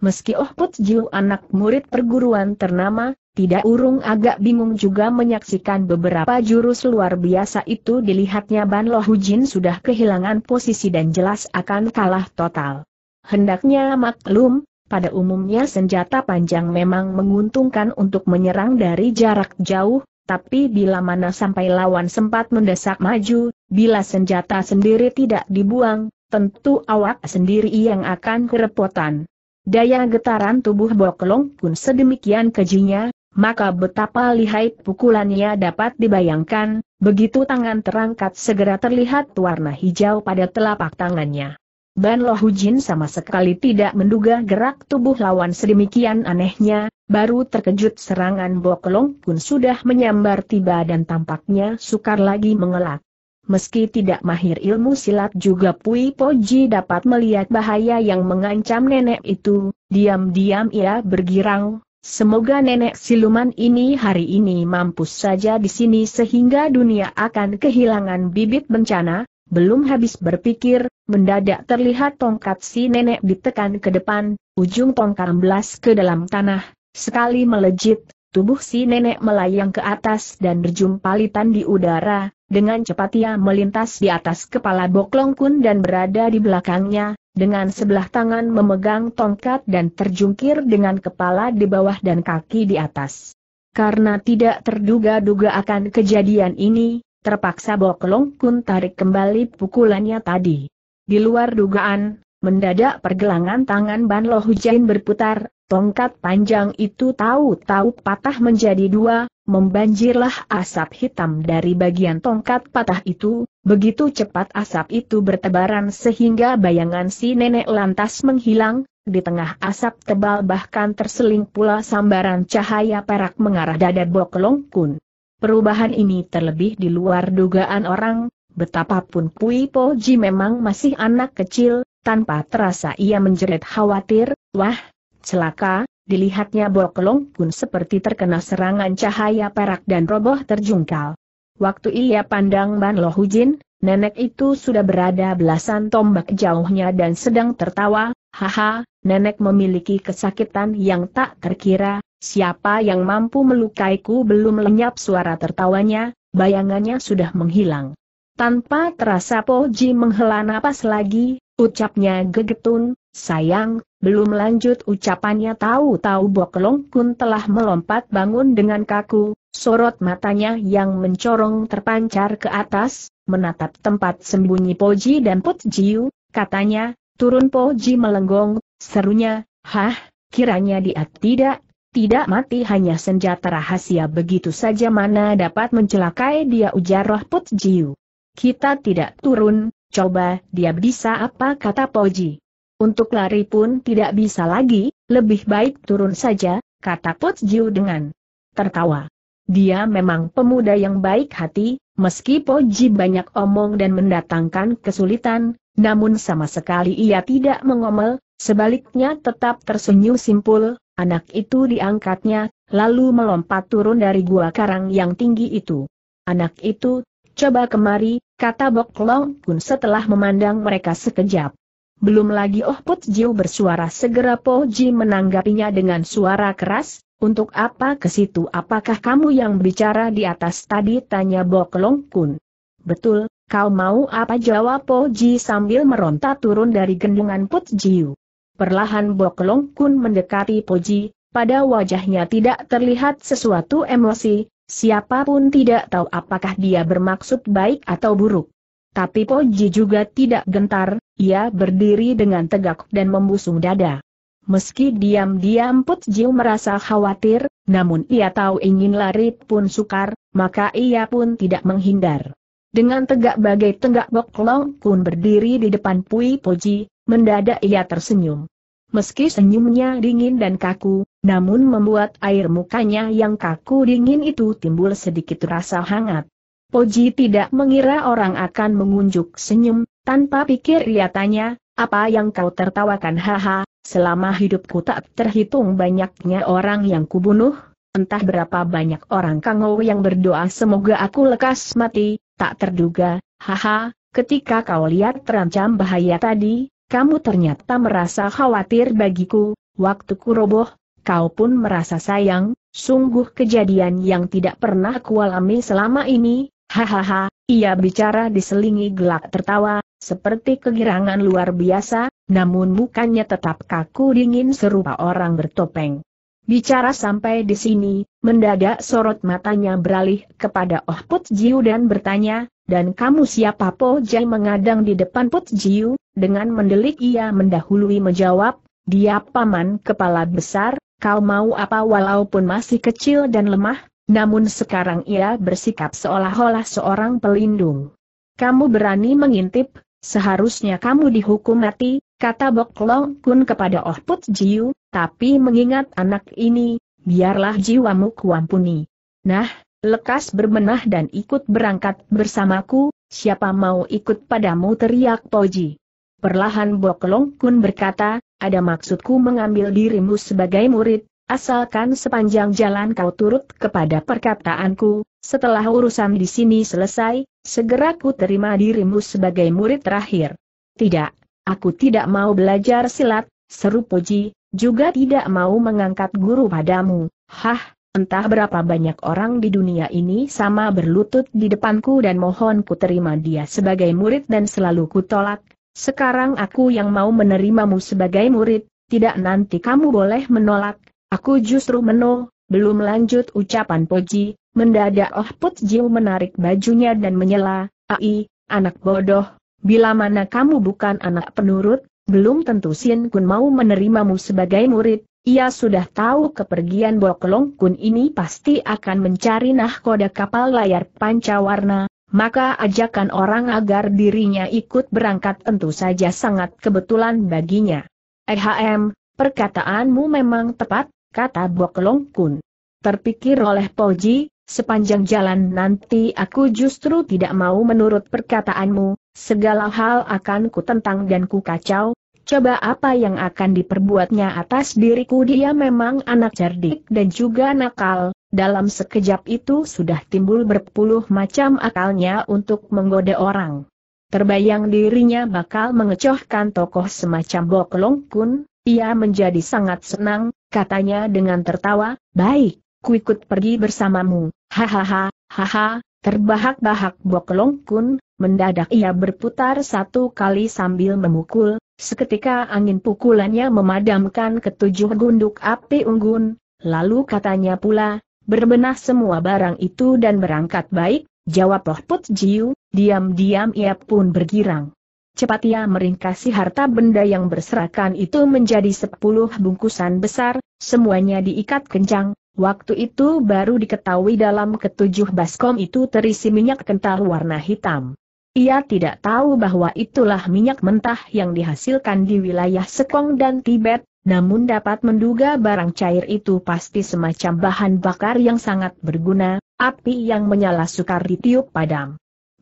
Meski Oh Put Jiu anak murid perguruan ternama, tidak urung agak bingung juga menyaksikan beberapa jurus luar biasa itu dilihatnya Ban Lo Hujin sudah kehilangan posisi dan jelas akan kalah total. Hendaknya maklum, pada umumnya senjata panjang memang menguntungkan untuk menyerang dari jarak jauh, tapi bila mana sampai lawan sempat mendesak maju, bila senjata sendiri tidak dibuang, tentu awak sendiri yang akan kerepotan. Daya getaran tubuh Boklong pun sedemikian kejinya, maka betapa lihai pukulannya dapat dibayangkan, begitu tangan terangkat segera terlihat warna hijau pada telapak tangannya. Ban Lo Hujin sama sekali tidak menduga gerak tubuh lawan sedemikian anehnya, baru terkejut serangan Bokelong pun sudah menyambar tiba dan tampaknya sukar lagi mengelak. Meski tidak mahir ilmu silat juga Pui Poji dapat melihat bahaya yang mengancam nenek itu, diam-diam ia bergirang, Semoga nenek siluman ini hari ini mampu saja di sini sehingga dunia akan kehilangan bibit bencana, belum habis berpikir, mendadak terlihat tongkat si nenek ditekan ke depan, ujung tongkat belas ke dalam tanah, sekali melejit, tubuh si nenek melayang ke atas dan berjumpalitan di udara, dengan cepat ia melintas di atas kepala Boklong Kun dan berada di belakangnya, dengan sebelah tangan memegang tongkat dan terjungkir dengan kepala di bawah dan kaki di atas. Karena tidak terduga-duga akan kejadian ini, terpaksa Boklong Kun tarik kembali pukulannya tadi. Di luar dugaan, mendadak pergelangan tangan Ban Lo Hujain berputar, tongkat panjang itu tahu-tahu patah menjadi dua, Membanjirlah asap hitam dari bagian tongkat patah itu, begitu cepat asap itu bertebaran sehingga bayangan si nenek lantas menghilang, di tengah asap tebal bahkan terseling pula sambaran cahaya perak mengarah dada boklong Kun. Perubahan ini terlebih di luar dugaan orang, betapapun Pui Po Ji memang masih anak kecil, tanpa terasa ia menjerit khawatir, wah, celaka, Dilihatnya Bokelong pun seperti terkena serangan cahaya perak dan roboh terjungkal. Waktu ia pandang Ban Lo Hujin, nenek itu sudah berada belasan tombak jauhnya dan sedang tertawa, haha, nenek memiliki kesakitan yang tak terkira, siapa yang mampu melukaiku belum lenyap suara tertawanya, bayangannya sudah menghilang. Tanpa terasa Poji menghela napas lagi, ucapnya gegetun, Sayang, belum lanjut ucapannya tahu-tahu Boklong Kun telah melompat bangun dengan kaku, sorot matanya yang mencorong terpancar ke atas, menatap tempat sembunyi Poji dan Put Jiu, katanya, turun Poji melenggong, serunya, hah, kiranya dia tidak, tidak mati hanya senjata rahasia begitu saja mana dapat mencelakai dia ujar roh Put Jiu. Kita tidak turun, coba dia bisa apa kata Poji. Untuk lari pun tidak bisa lagi, lebih baik turun saja, kata Pot Jiu dengan tertawa. Dia memang pemuda yang baik hati, meski Po banyak omong dan mendatangkan kesulitan, namun sama sekali ia tidak mengomel, sebaliknya tetap tersenyum simpul, anak itu diangkatnya, lalu melompat turun dari gua karang yang tinggi itu. Anak itu, coba kemari, kata Bok Long Kun setelah memandang mereka sekejap. Belum lagi Oh Put Jiu bersuara segera Po Ji menanggapinya dengan suara keras, untuk apa ke situ apakah kamu yang bicara di atas tadi tanya Bok Long Kun. Betul, kau mau apa jawab Po Ji sambil meronta turun dari gendungan Put Jiu. Perlahan Bok Long Kun mendekati Po Ji, pada wajahnya tidak terlihat sesuatu emosi, siapapun tidak tahu apakah dia bermaksud baik atau buruk. Tapi Poji juga tidak gentar, ia berdiri dengan tegak dan membusung dada. Meski diam-diam Putjiu merasa khawatir, namun ia tahu ingin lari pun sukar, maka ia pun tidak menghindar. Dengan tegak bagai tegak boklong kun berdiri di depan Pui Poji, mendadak ia tersenyum. Meski senyumnya dingin dan kaku, namun membuat air mukanya yang kaku dingin itu timbul sedikit rasa hangat. Poji tidak mengira orang akan mengunjuk senyum, tanpa pikir ia tanya, apa yang kau tertawakan haha, selama hidupku tak terhitung banyaknya orang yang kubunuh, entah berapa banyak orang kangau yang berdoa semoga aku lekas mati, tak terduga, haha, ketika kau lihat terancam bahaya tadi, kamu ternyata merasa khawatir bagiku, waktu ku roboh, kau pun merasa sayang, sungguh kejadian yang tidak pernah kualami selama ini, Hahaha, ia bicara diselingi gelak tertawa, seperti kegirangan luar biasa, namun mukanya tetap kaku dingin serupa orang bertopeng. Bicara sampai di sini, mendadak sorot matanya beralih kepada Oh Put Jiu dan bertanya, dan kamu siapa Po Jai mengadang di depan Put Jiu, dengan mendelik ia mendahului menjawab, dia paman kepala besar, kau mau apa walaupun masih kecil dan lemah, namun sekarang ia bersikap seolah-olah seorang pelindung. Kamu berani mengintip, seharusnya kamu dihukum mati, kata Bok Long Kun kepada Oh Put Jiu, tapi mengingat anak ini, biarlah jiwamu kuampuni. Nah, lekas bermenah dan ikut berangkat bersamaku, siapa mau ikut padamu teriak Poji. Perlahan Bok Long Kun berkata, ada maksudku mengambil dirimu sebagai murid, Asalkan sepanjang jalan kau turut kepada perkataanku, setelah urusan di sini selesai, segera ku terima dirimu sebagai murid terakhir. Tidak, aku tidak mau belajar silat, seru Poji, juga tidak mau mengangkat guru padamu. Hah, entah berapa banyak orang di dunia ini sama berlutut di depanku dan mohon ku terima dia sebagai murid dan selalu ku tolak. Sekarang aku yang mau menerimamu sebagai murid, tidak nanti kamu boleh menolak, Aku justru meno, belum lanjut ucapan Poji, mendadak Oh Put Jiu menarik bajunya dan menyela, Ai, anak bodoh, bila mana kamu bukan anak penurut, belum tentu Sin Kun mau menerimamu sebagai murid, ia sudah tahu kepergian Bokelong Kun ini pasti akan mencari nahkoda kapal layar pancawarna, maka ajakan orang agar dirinya ikut berangkat tentu saja sangat kebetulan baginya. Ehm, perkataanmu memang tepat, kata Bok Long Kun. Terpikir oleh Poji, sepanjang jalan nanti aku justru tidak mau menurut perkataanmu, segala hal akan kutentang dan kukacau. coba apa yang akan diperbuatnya atas diriku dia memang anak cerdik dan juga nakal, dalam sekejap itu sudah timbul berpuluh macam akalnya untuk menggoda orang. Terbayang dirinya bakal mengecohkan tokoh semacam Bok Long Kun, ia menjadi sangat senang, katanya dengan tertawa, baik, kuikut pergi bersamamu, hahaha, haha, terbahak-bahak boklong Kun, mendadak ia berputar satu kali sambil memukul, seketika angin pukulannya memadamkan ketujuh gunduk api unggun, lalu katanya pula, berbenah semua barang itu dan berangkat baik, jawab Loh Put Jiu, diam-diam ia pun bergirang cepat ia meringkasi harta benda yang berserakan itu menjadi sepuluh bungkusan besar, semuanya diikat kencang, waktu itu baru diketahui dalam ketujuh baskom itu terisi minyak kental warna hitam. Ia tidak tahu bahwa itulah minyak mentah yang dihasilkan di wilayah Sekong dan Tibet, namun dapat menduga barang cair itu pasti semacam bahan bakar yang sangat berguna, api yang menyala sukar ditiup padam.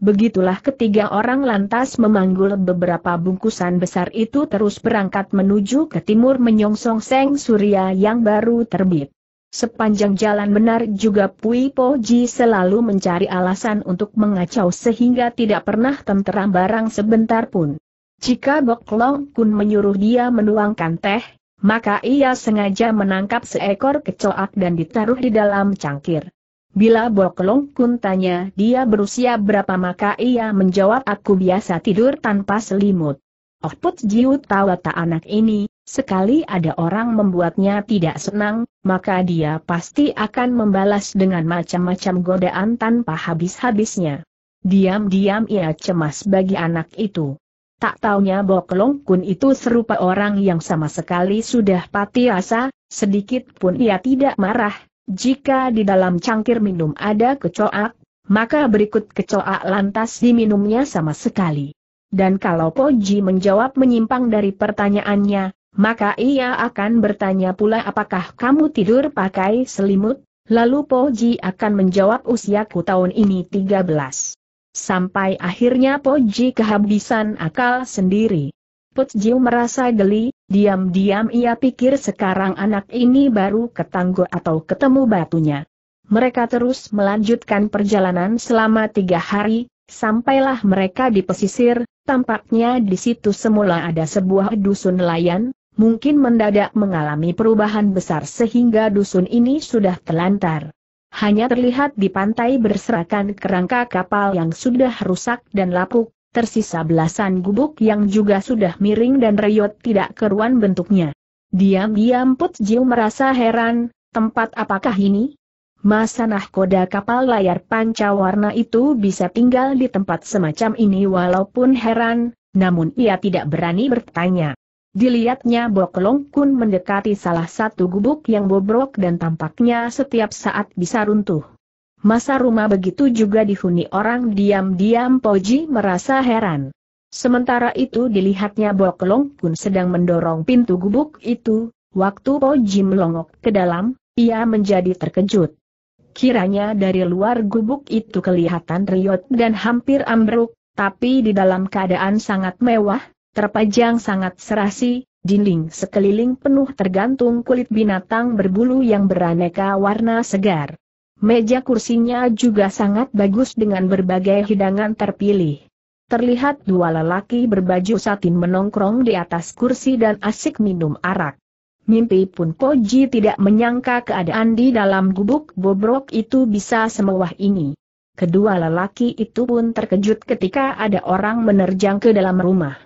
Begitulah ketiga orang lantas memanggul beberapa bungkusan besar itu terus berangkat menuju ke timur menyongsong Seng Surya yang baru terbit. Sepanjang jalan benar juga Pui Ji selalu mencari alasan untuk mengacau sehingga tidak pernah tenteram barang sebentar pun. Jika Bok Long Kun menyuruh dia menuangkan teh, maka ia sengaja menangkap seekor kecoak dan ditaruh di dalam cangkir. Bila Boklong Kun tanya dia berusia berapa maka ia menjawab aku biasa tidur tanpa selimut. Oh put jiu tahu tak anak ini, sekali ada orang membuatnya tidak senang, maka dia pasti akan membalas dengan macam-macam godaan tanpa habis-habisnya. Diam-diam ia cemas bagi anak itu. Tak taunya Boklong Kun itu serupa orang yang sama sekali sudah pati rasa, sedikit pun ia tidak marah, jika di dalam cangkir minum ada kecoak, maka berikut kecoak lantas diminumnya sama sekali. Dan kalau Poji menjawab menyimpang dari pertanyaannya, maka ia akan bertanya pula apakah kamu tidur pakai selimut? Lalu Poji akan menjawab usiaku tahun ini 13. Sampai akhirnya Poji kehabisan akal sendiri. Putjiu merasa geli, Diam-diam ia pikir sekarang anak ini baru ketanggo atau ketemu batunya. Mereka terus melanjutkan perjalanan selama tiga hari, sampailah mereka di pesisir, tampaknya di situ semula ada sebuah dusun nelayan, mungkin mendadak mengalami perubahan besar sehingga dusun ini sudah telantar. Hanya terlihat di pantai berserakan kerangka kapal yang sudah rusak dan lapuk, tersisa belasan gubuk yang juga sudah miring dan reyot tidak keruan bentuknya. Diam-diam Put Jiu merasa heran, tempat apakah ini? Masa Koda kapal layar panca warna itu bisa tinggal di tempat semacam ini walaupun heran, namun ia tidak berani bertanya. Dilihatnya Boklong Kun mendekati salah satu gubuk yang bobrok dan tampaknya setiap saat bisa runtuh. Masa rumah begitu juga dihuni orang diam-diam Poji merasa heran. Sementara itu dilihatnya Boklong pun sedang mendorong pintu gubuk itu, waktu Poji melongok ke dalam, ia menjadi terkejut. Kiranya dari luar gubuk itu kelihatan riot dan hampir ambruk, tapi di dalam keadaan sangat mewah, terpajang sangat serasi, dinding sekeliling penuh tergantung kulit binatang berbulu yang beraneka warna segar. Meja kursinya juga sangat bagus dengan berbagai hidangan terpilih. Terlihat dua lelaki berbaju satin menongkrong di atas kursi dan asik minum arak. Mimpi pun Poji tidak menyangka keadaan di dalam gubuk bobrok itu bisa semewah ini. Kedua lelaki itu pun terkejut ketika ada orang menerjang ke dalam rumah.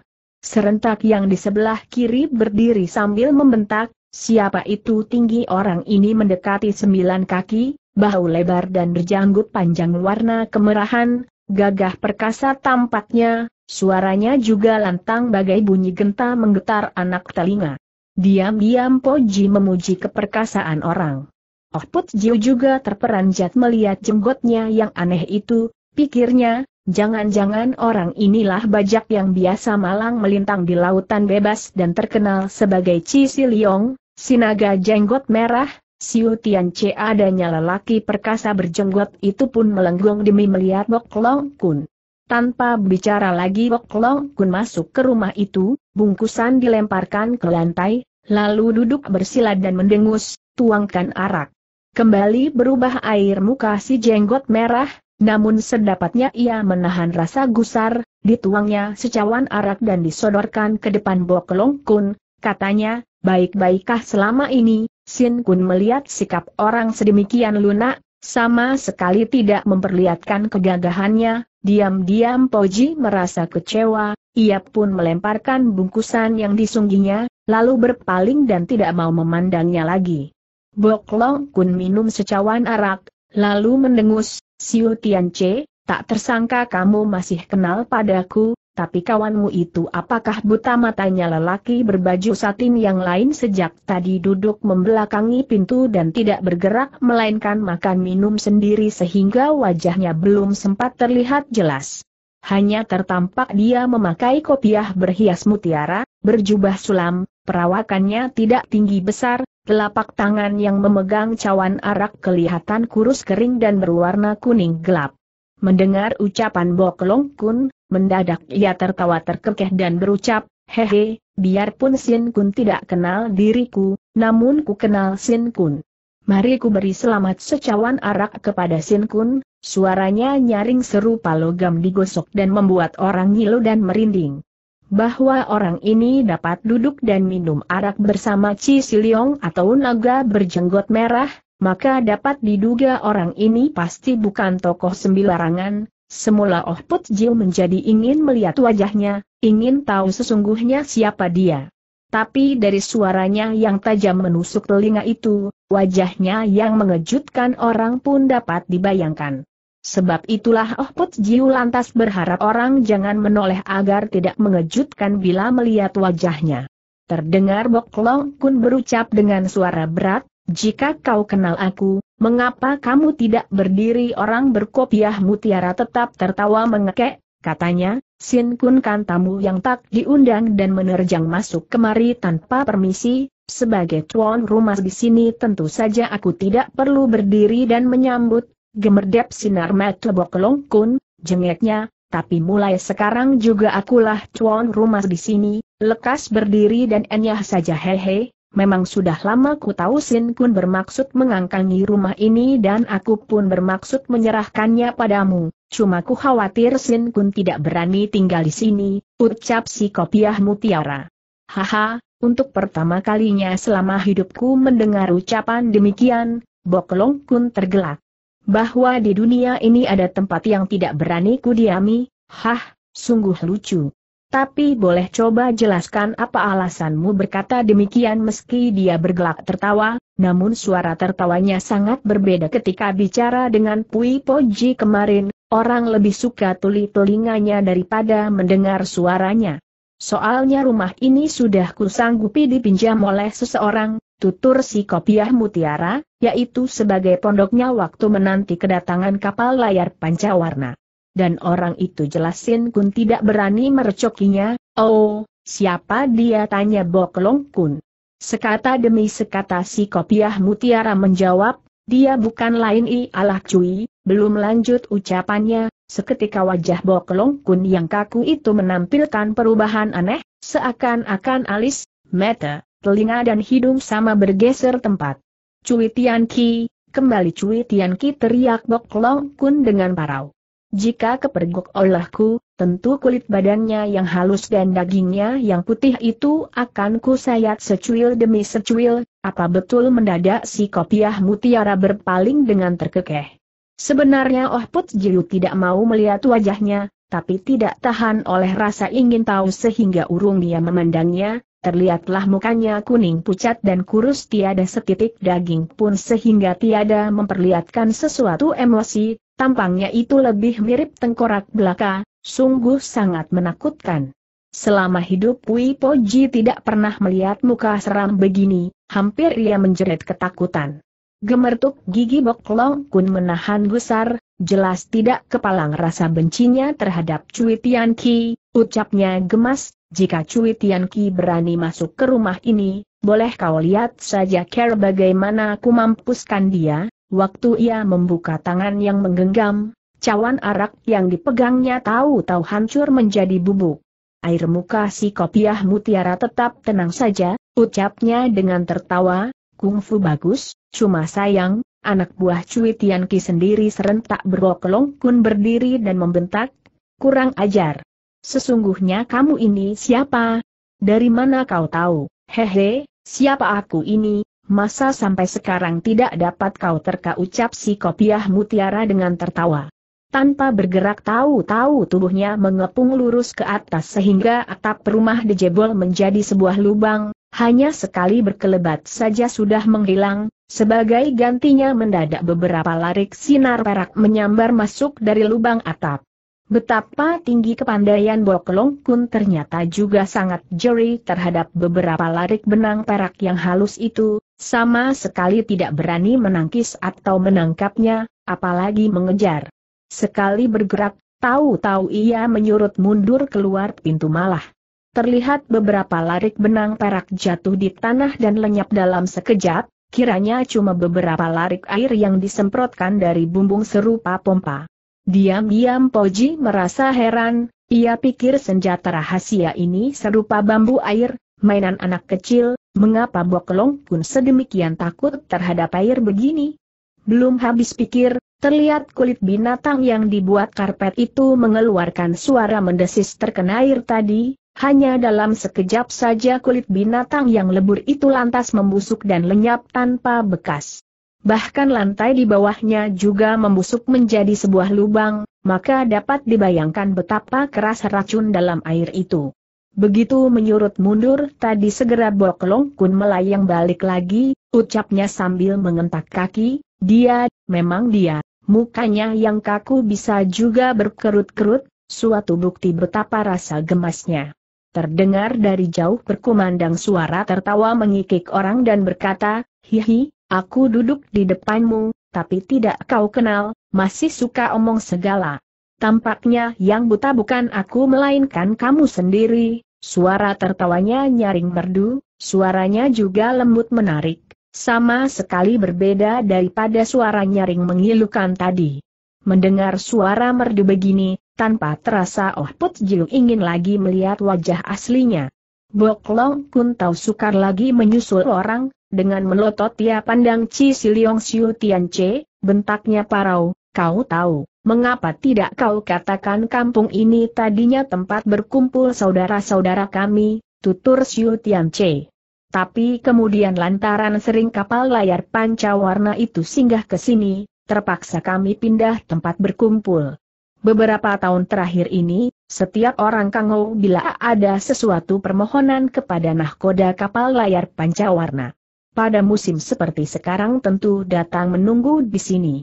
Serentak yang di sebelah kiri berdiri sambil membentak, siapa itu tinggi orang ini mendekati sembilan kaki, bahu lebar dan berjanggut panjang warna kemerahan, gagah perkasa tampaknya, suaranya juga lantang bagai bunyi genta menggetar anak telinga. Diam-diam Po Poji memuji keperkasaan orang. Oh Put Jiu juga terperanjat melihat jenggotnya yang aneh itu, pikirnya, jangan-jangan orang inilah bajak yang biasa malang melintang di lautan bebas dan terkenal sebagai Cisi Liong, sinaga jenggot merah, Siu Tian Che adanya lelaki perkasa berjenggot itu pun melenggong demi melihat Bok Long Kun. Tanpa bicara lagi Bok Long Kun masuk ke rumah itu, bungkusan dilemparkan ke lantai, lalu duduk bersila dan mendengus, tuangkan arak. Kembali berubah air muka si jenggot merah, namun sedapatnya ia menahan rasa gusar, dituangnya secawan arak dan disodorkan ke depan Bok Long Kun, katanya, baik-baikkah selama ini, Sin Kun melihat sikap orang sedemikian lunak, sama sekali tidak memperlihatkan kegagahannya, diam-diam Po Ji merasa kecewa, ia pun melemparkan bungkusan yang disungginya, lalu berpaling dan tidak mau memandangnya lagi. Bok Long Kun minum secawan arak, lalu mendengus, Siu Tian Che, tak tersangka kamu masih kenal padaku, tapi kawanmu itu apakah buta matanya lelaki berbaju satin yang lain sejak tadi duduk membelakangi pintu dan tidak bergerak melainkan makan minum sendiri sehingga wajahnya belum sempat terlihat jelas. Hanya tertampak dia memakai kopiah berhias mutiara, berjubah sulam, perawakannya tidak tinggi besar, telapak tangan yang memegang cawan arak kelihatan kurus kering dan berwarna kuning gelap. Mendengar ucapan Bok Long Kun, Mendadak ia tertawa terkekeh dan berucap, Hehe, biarpun Sin Kun tidak kenal diriku, namun ku kenal Sin Kun. Mari ku beri selamat secawan arak kepada Sin Kun, suaranya nyaring serupa logam digosok dan membuat orang ngilu dan merinding. Bahwa orang ini dapat duduk dan minum arak bersama Chi Siliong atau naga berjenggot merah, maka dapat diduga orang ini pasti bukan tokoh sembilarangan, Semula Oh Put Jiu menjadi ingin melihat wajahnya, ingin tahu sesungguhnya siapa dia. Tapi dari suaranya yang tajam menusuk telinga itu, wajahnya yang mengejutkan orang pun dapat dibayangkan. Sebab itulah Oh Put Jiu lantas berharap orang jangan menoleh agar tidak mengejutkan bila melihat wajahnya. Terdengar Bok Long Kun berucap dengan suara berat, jika kau kenal aku, mengapa kamu tidak berdiri orang berkopiah mutiara tetap tertawa mengekek, katanya, Sin Kun kan tamu yang tak diundang dan menerjang masuk kemari tanpa permisi, sebagai tuan rumah di sini tentu saja aku tidak perlu berdiri dan menyambut, gemerdep sinar mata long Kun, jengeknya, tapi mulai sekarang juga akulah tuan rumah di sini, lekas berdiri dan enyah saja hehe, memang sudah lama ku tahu Sin Kun bermaksud mengangkangi rumah ini dan aku pun bermaksud menyerahkannya padamu. Cuma ku khawatir Sin Kun tidak berani tinggal di sini, ucap si kopiah mutiara. Haha, untuk pertama kalinya selama hidupku mendengar ucapan demikian, Bok Long Kun tergelak. Bahwa di dunia ini ada tempat yang tidak berani ku diami, hah, sungguh lucu. Tapi boleh coba jelaskan apa alasanmu berkata demikian meski dia bergelak tertawa, namun suara tertawanya sangat berbeda ketika bicara dengan Pui Poji kemarin, orang lebih suka tuli telinganya daripada mendengar suaranya. Soalnya rumah ini sudah kusanggupi dipinjam oleh seseorang, tutur si kopiah mutiara, yaitu sebagai pondoknya waktu menanti kedatangan kapal layar pancawarna. Dan orang itu jelasin Kun tidak berani merecokinya, oh, siapa dia tanya Boklong Kun. Sekata demi sekata si kopiah mutiara menjawab, dia bukan lain ialah cuy. belum lanjut ucapannya, seketika wajah Boklong Kun yang kaku itu menampilkan perubahan aneh, seakan-akan alis, mata, telinga dan hidung sama bergeser tempat. Cui Tian Ki, kembali Cui Tian Ki teriak Boklong Kun dengan parau. Jika kepergok olehku, tentu kulit badannya yang halus dan dagingnya yang putih itu akan kusayat secuil demi secuil, apa betul mendadak si kopiah mutiara berpaling dengan terkekeh. Sebenarnya Oh Put Jiu tidak mau melihat wajahnya, tapi tidak tahan oleh rasa ingin tahu sehingga urung dia memandangnya, Terlihatlah mukanya kuning pucat dan kurus tiada setitik daging pun sehingga tiada memperlihatkan sesuatu emosi, Tampangnya itu lebih mirip tengkorak belaka, sungguh sangat menakutkan. Selama hidup Wui Poji tidak pernah melihat muka seram begini, hampir ia menjerit ketakutan. Gemertuk gigi Boklong Kun menahan gusar, jelas tidak kepalang rasa bencinya terhadap Cui Tian Ki, ucapnya gemas, jika Cui Tian Ki berani masuk ke rumah ini, boleh kau lihat saja care bagaimana aku mampuskan dia, Waktu ia membuka tangan yang menggenggam, cawan arak yang dipegangnya tahu-tahu hancur menjadi bubuk. Air muka si kopiah mutiara tetap tenang saja, ucapnya dengan tertawa, kungfu bagus, cuma sayang, anak buah Cui Tianki sendiri serentak berokelong kun berdiri dan membentak, kurang ajar. Sesungguhnya kamu ini siapa? Dari mana kau tahu? Hehe, siapa aku ini? masa sampai sekarang tidak dapat kau terka ucap si kopiah mutiara dengan tertawa. Tanpa bergerak tahu-tahu tubuhnya mengepung lurus ke atas sehingga atap rumah dijebol menjadi sebuah lubang, hanya sekali berkelebat saja sudah menghilang, sebagai gantinya mendadak beberapa larik sinar perak menyambar masuk dari lubang atap. Betapa tinggi kepandaian Bokelong Kun ternyata juga sangat jeri terhadap beberapa larik benang perak yang halus itu, sama sekali tidak berani menangkis atau menangkapnya, apalagi mengejar. Sekali bergerak, tahu-tahu ia menyurut mundur keluar pintu malah. Terlihat beberapa larik benang perak jatuh di tanah dan lenyap dalam sekejap, kiranya cuma beberapa larik air yang disemprotkan dari bumbung serupa pompa. Diam-diam Poji merasa heran, ia pikir senjata rahasia ini serupa bambu air, mainan anak kecil, mengapa Long pun sedemikian takut terhadap air begini? Belum habis pikir, terlihat kulit binatang yang dibuat karpet itu mengeluarkan suara mendesis terkena air tadi, hanya dalam sekejap saja kulit binatang yang lebur itu lantas membusuk dan lenyap tanpa bekas bahkan lantai di bawahnya juga membusuk menjadi sebuah lubang, maka dapat dibayangkan betapa keras racun dalam air itu. Begitu menyurut mundur tadi segera Bok Kun melayang balik lagi, ucapnya sambil mengentak kaki, dia, memang dia, mukanya yang kaku bisa juga berkerut-kerut, suatu bukti betapa rasa gemasnya. Terdengar dari jauh berkumandang suara tertawa mengikik orang dan berkata, hihi, Aku duduk di depanmu, tapi tidak kau kenal, masih suka omong segala. Tampaknya yang buta bukan aku melainkan kamu sendiri, suara tertawanya nyaring merdu, suaranya juga lembut menarik, sama sekali berbeda daripada suara nyaring mengilukan tadi. Mendengar suara merdu begini, tanpa terasa Oh Put Jiu ingin lagi melihat wajah aslinya. Boklong Kun tahu sukar lagi menyusul orang, dengan melotot ia pandang Chi Siliong Siu Tian Che, bentaknya parau, kau tahu, mengapa tidak kau katakan kampung ini tadinya tempat berkumpul saudara-saudara kami, tutur Siu Tian Che. Tapi kemudian lantaran sering kapal layar panca warna itu singgah ke sini, terpaksa kami pindah tempat berkumpul. Beberapa tahun terakhir ini, setiap orang kangau bila ada sesuatu permohonan kepada nahkoda kapal layar panca warna pada musim seperti sekarang tentu datang menunggu di sini.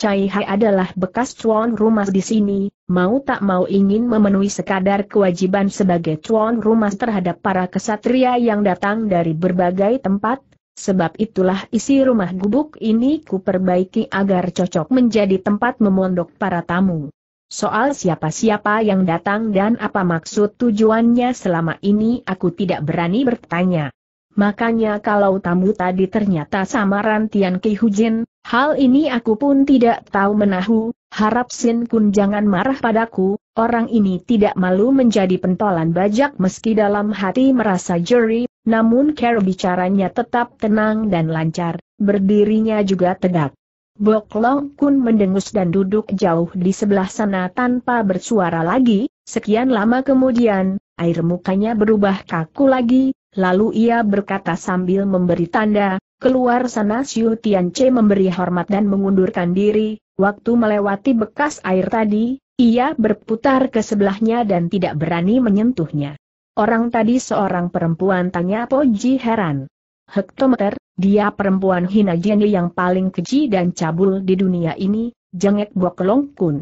Cai Hai adalah bekas cuan rumah di sini, mau tak mau ingin memenuhi sekadar kewajiban sebagai cuan rumah terhadap para kesatria yang datang dari berbagai tempat, sebab itulah isi rumah gubuk ini kuperbaiki agar cocok menjadi tempat memondok para tamu. Soal siapa-siapa yang datang dan apa maksud tujuannya selama ini aku tidak berani bertanya. Makanya kalau tamu tadi ternyata samaran Tian Ki Hujin, hal ini aku pun tidak tahu menahu, harap Sin Kun jangan marah padaku, orang ini tidak malu menjadi pentolan bajak meski dalam hati merasa jeri, namun cara bicaranya tetap tenang dan lancar, berdirinya juga tegak. Bok Long Kun mendengus dan duduk jauh di sebelah sana tanpa bersuara lagi, sekian lama kemudian, air mukanya berubah kaku lagi, Lalu ia berkata sambil memberi tanda, keluar sana Xiu Che memberi hormat dan mengundurkan diri, waktu melewati bekas air tadi, ia berputar ke sebelahnya dan tidak berani menyentuhnya. Orang tadi seorang perempuan tanya Ji heran. Hektometer, dia perempuan hina jeni yang paling keji dan cabul di dunia ini, jengek bokelong kelongkun.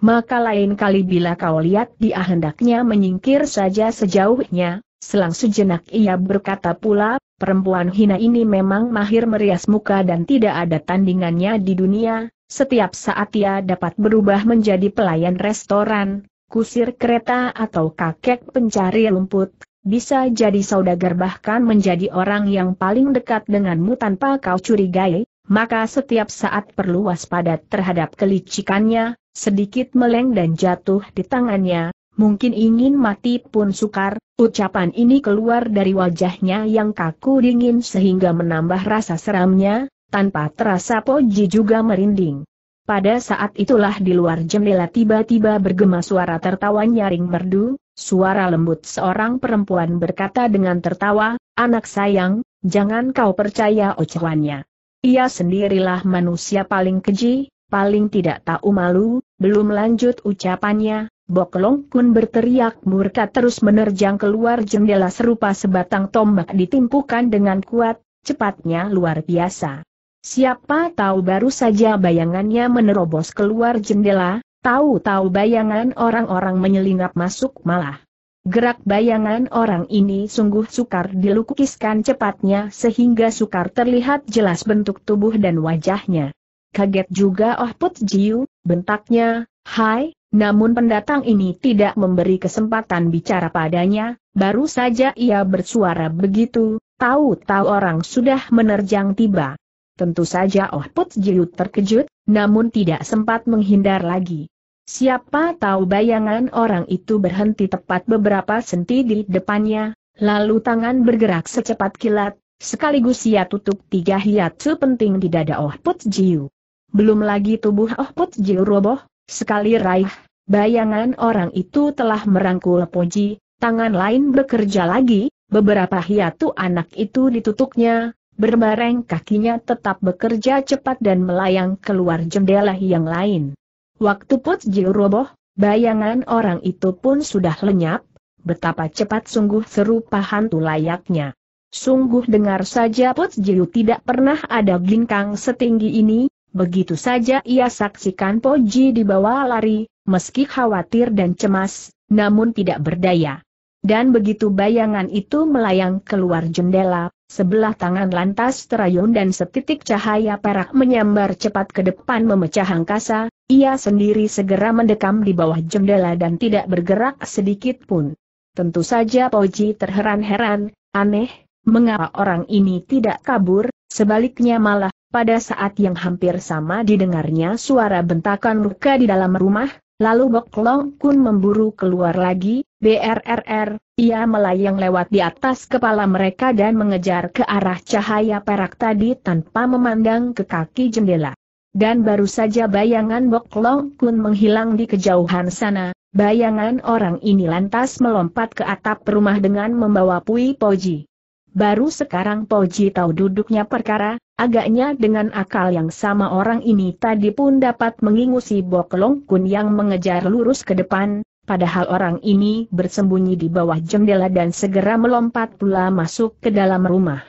Maka lain kali bila kau lihat dia hendaknya menyingkir saja sejauhnya, Selang sejenak ia berkata pula, perempuan hina ini memang mahir merias muka dan tidak ada tandingannya di dunia, setiap saat ia dapat berubah menjadi pelayan restoran, kusir kereta atau kakek pencari lumput, bisa jadi saudagar bahkan menjadi orang yang paling dekat denganmu tanpa kau curigai, maka setiap saat perlu waspada terhadap kelicikannya, sedikit meleng dan jatuh di tangannya, mungkin ingin mati pun sukar, ucapan ini keluar dari wajahnya yang kaku dingin sehingga menambah rasa seramnya, tanpa terasa Poji juga merinding. Pada saat itulah di luar jendela tiba-tiba bergema suara tertawa nyaring merdu, suara lembut seorang perempuan berkata dengan tertawa, Anak sayang, jangan kau percaya ocehannya. Ia sendirilah manusia paling keji, paling tidak tahu malu, belum lanjut ucapannya, Boklong Long Kun berteriak murka terus menerjang keluar jendela serupa sebatang tombak ditimpukan dengan kuat, cepatnya luar biasa. Siapa tahu baru saja bayangannya menerobos keluar jendela, tahu-tahu bayangan orang-orang menyelinap masuk malah. Gerak bayangan orang ini sungguh sukar dilukiskan cepatnya sehingga sukar terlihat jelas bentuk tubuh dan wajahnya. Kaget juga Oh Put Jiu, bentaknya, Hai, namun pendatang ini tidak memberi kesempatan bicara padanya, baru saja ia bersuara begitu, tahu-tahu orang sudah menerjang tiba. Tentu saja Oh Put Jiut terkejut, namun tidak sempat menghindar lagi. Siapa tahu bayangan orang itu berhenti tepat beberapa senti di depannya, lalu tangan bergerak secepat kilat, sekaligus ia tutup tiga hiat sepenting di dada Oh Put Jiu. Belum lagi tubuh Oh Put Jiu roboh, sekali raih Bayangan orang itu telah merangkul Poji, tangan lain bekerja lagi, beberapa hiatu anak itu ditutupnya, berbareng kakinya tetap bekerja cepat dan melayang keluar jendela yang lain. Waktu Poji roboh, bayangan orang itu pun sudah lenyap, betapa cepat sungguh serupa hantu layaknya. Sungguh dengar saja Poji tidak pernah ada ginkang setinggi ini, Begitu saja ia saksikan Poji dibawa lari, meski khawatir dan cemas, namun tidak berdaya. Dan begitu bayangan itu melayang keluar jendela, sebelah tangan lantas terayun dan setitik cahaya perak menyambar cepat ke depan memecah angkasa, ia sendiri segera mendekam di bawah jendela dan tidak bergerak sedikit pun. Tentu saja Poji terheran-heran, aneh, mengapa orang ini tidak kabur, sebaliknya malah pada saat yang hampir sama didengarnya suara bentakan luka di dalam rumah, lalu Bok Long Kun memburu keluar lagi, BRRR, ia melayang lewat di atas kepala mereka dan mengejar ke arah cahaya perak tadi tanpa memandang ke kaki jendela. Dan baru saja bayangan Bok Long Kun menghilang di kejauhan sana, bayangan orang ini lantas melompat ke atap rumah dengan membawa Pui Poji. Baru sekarang Poji tahu duduknya perkara, Agaknya dengan akal yang sama orang ini tadi pun dapat mengingusi Long Kun yang mengejar lurus ke depan, padahal orang ini bersembunyi di bawah jendela dan segera melompat pula masuk ke dalam rumah.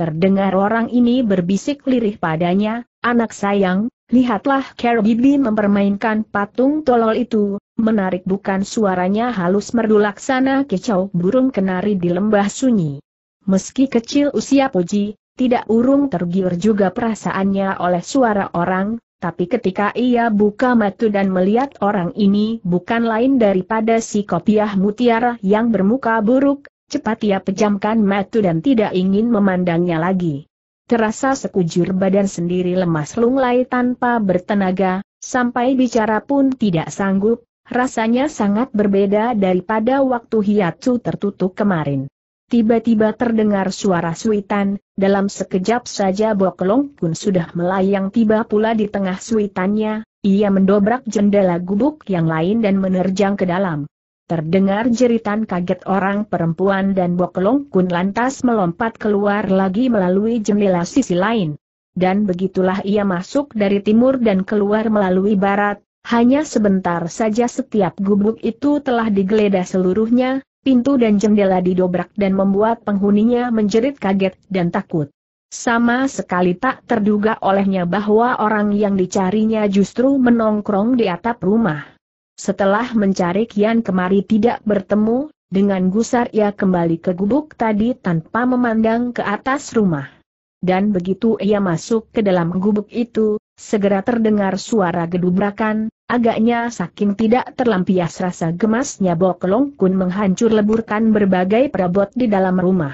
Terdengar orang ini berbisik lirih padanya, anak sayang, lihatlah Carol Bibi mempermainkan patung tolol itu, menarik bukan suaranya halus merdu laksana kicau burung kenari di lembah sunyi. Meski kecil usia Puji, tidak urung tergiur juga perasaannya oleh suara orang, tapi ketika ia buka mata dan melihat orang ini bukan lain daripada si kopiah mutiara yang bermuka buruk, cepat ia pejamkan mata dan tidak ingin memandangnya lagi. Terasa sekujur badan sendiri lemas lunglai tanpa bertenaga, sampai bicara pun tidak sanggup, rasanya sangat berbeda daripada waktu hiatsu tertutup kemarin. Tiba-tiba terdengar suara suitan, dalam sekejap saja Boklong Kun sudah melayang tiba pula di tengah suitannya, ia mendobrak jendela gubuk yang lain dan menerjang ke dalam. Terdengar jeritan kaget orang perempuan dan Boklong Kun lantas melompat keluar lagi melalui jendela sisi lain. Dan begitulah ia masuk dari timur dan keluar melalui barat, hanya sebentar saja setiap gubuk itu telah digeledah seluruhnya, pintu dan jendela didobrak dan membuat penghuninya menjerit kaget dan takut. Sama sekali tak terduga olehnya bahwa orang yang dicarinya justru menongkrong di atap rumah. Setelah mencari Kian kemari tidak bertemu, dengan gusar ia kembali ke gubuk tadi tanpa memandang ke atas rumah. Dan begitu ia masuk ke dalam gubuk itu, segera terdengar suara gedubrakan, agaknya saking tidak terlampias rasa gemasnya Boklong Kun menghancur leburkan berbagai perabot di dalam rumah.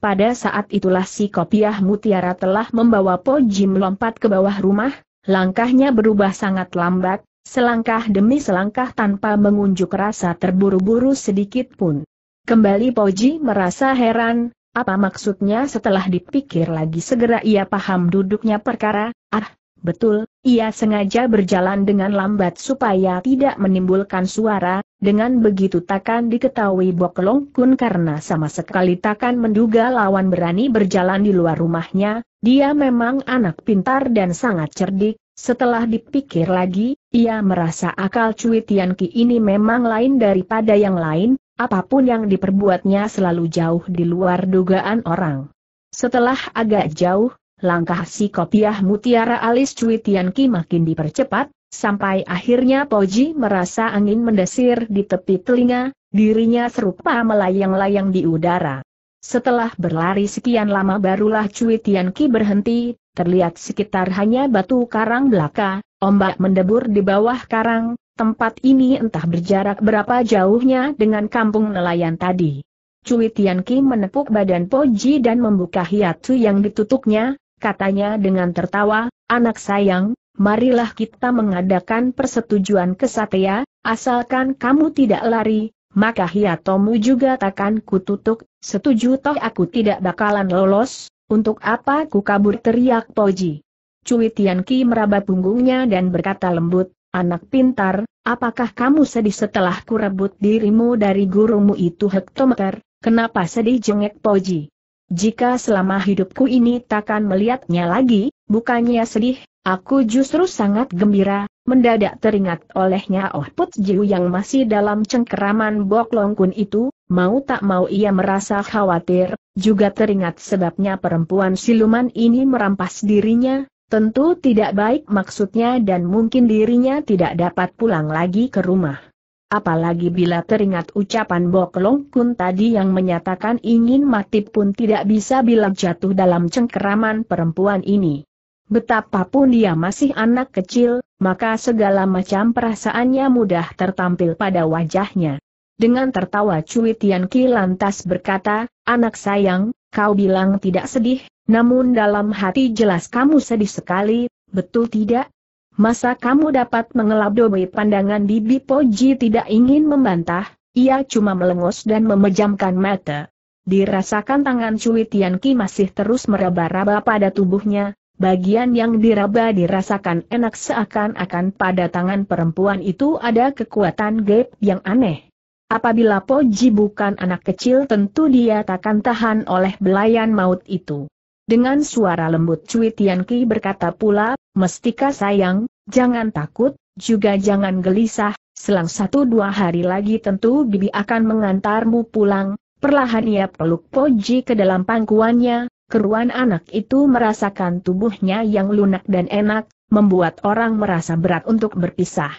Pada saat itulah si kopiah mutiara telah membawa Po Jim lompat ke bawah rumah, langkahnya berubah sangat lambat, selangkah demi selangkah tanpa mengunjuk rasa terburu-buru sedikit pun. Kembali Po Ji merasa heran, apa maksudnya setelah dipikir lagi segera ia paham duduknya perkara, ah, Betul, ia sengaja berjalan dengan lambat supaya tidak menimbulkan suara, dengan begitu takkan diketahui Boklong Kun karena sama sekali takkan menduga lawan berani berjalan di luar rumahnya, dia memang anak pintar dan sangat cerdik, setelah dipikir lagi, ia merasa akal Cui Tian Ki ini memang lain daripada yang lain, apapun yang diperbuatnya selalu jauh di luar dugaan orang. Setelah agak jauh, Langkah si kopiah mutiara alis Cui Tianqi makin dipercepat, sampai akhirnya Poji merasa angin mendesir di tepi telinga, dirinya serupa melayang-layang di udara. Setelah berlari sekian lama barulah Cui Tianqi berhenti, terlihat sekitar hanya batu karang belaka, ombak mendebur di bawah karang, tempat ini entah berjarak berapa jauhnya dengan kampung nelayan tadi. Cui Tianqi menepuk badan Poji dan membuka hiatu yang ditutupnya, katanya dengan tertawa, anak sayang, marilah kita mengadakan persetujuan kesatria, asalkan kamu tidak lari, maka hiatomu juga takkan kututuk, setuju toh aku tidak bakalan lolos, untuk apa ku kabur teriak Poji. Cui Tianqi meraba punggungnya dan berkata lembut, anak pintar, apakah kamu sedih setelah ku rebut dirimu dari gurumu itu hektometer, kenapa sedih jengek Poji? Jika selama hidupku ini takkan melihatnya lagi, bukannya sedih, aku justru sangat gembira, mendadak teringat olehnya Oh Put Jiu yang masih dalam cengkeraman Bok Longkun itu, mau tak mau ia merasa khawatir, juga teringat sebabnya perempuan siluman ini merampas dirinya, tentu tidak baik maksudnya dan mungkin dirinya tidak dapat pulang lagi ke rumah. Apalagi bila teringat ucapan Boklong Kun tadi yang menyatakan ingin mati pun tidak bisa bila jatuh dalam cengkeraman perempuan ini. Betapapun dia masih anak kecil, maka segala macam perasaannya mudah tertampil pada wajahnya. Dengan tertawa Cui Tian Ki lantas berkata, Anak sayang, kau bilang tidak sedih, namun dalam hati jelas kamu sedih sekali, betul tidak? Masa kamu dapat mengelabui pandangan di Poji tidak ingin membantah, ia cuma melengus dan memejamkan mata. Dirasakan tangan Cui Ki masih terus meraba-raba pada tubuhnya, bagian yang diraba dirasakan enak seakan-akan pada tangan perempuan itu ada kekuatan gap yang aneh. Apabila Poji bukan anak kecil tentu dia takkan tahan oleh belayan maut itu. Dengan suara lembut Cui Tianqi berkata pula, Mestika sayang, jangan takut, juga jangan gelisah, selang satu dua hari lagi tentu Bibi akan mengantarmu pulang. Perlahan ia peluk Poji ke dalam pangkuannya, keruan anak itu merasakan tubuhnya yang lunak dan enak, membuat orang merasa berat untuk berpisah.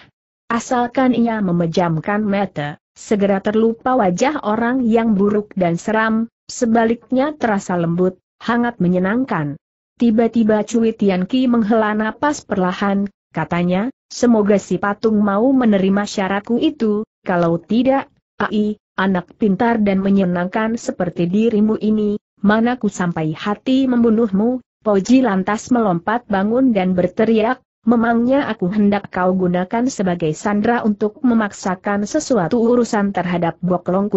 Asalkan ia memejamkan mata, segera terlupa wajah orang yang buruk dan seram, sebaliknya terasa lembut, hangat menyenangkan. Tiba-tiba Cui Tianqi menghela napas perlahan, katanya, semoga si patung mau menerima syaratku itu, kalau tidak, ai, anak pintar dan menyenangkan seperti dirimu ini, mana ku sampai hati membunuhmu, Poji lantas melompat bangun dan berteriak, memangnya aku hendak kau gunakan sebagai sandra untuk memaksakan sesuatu urusan terhadap Bok Long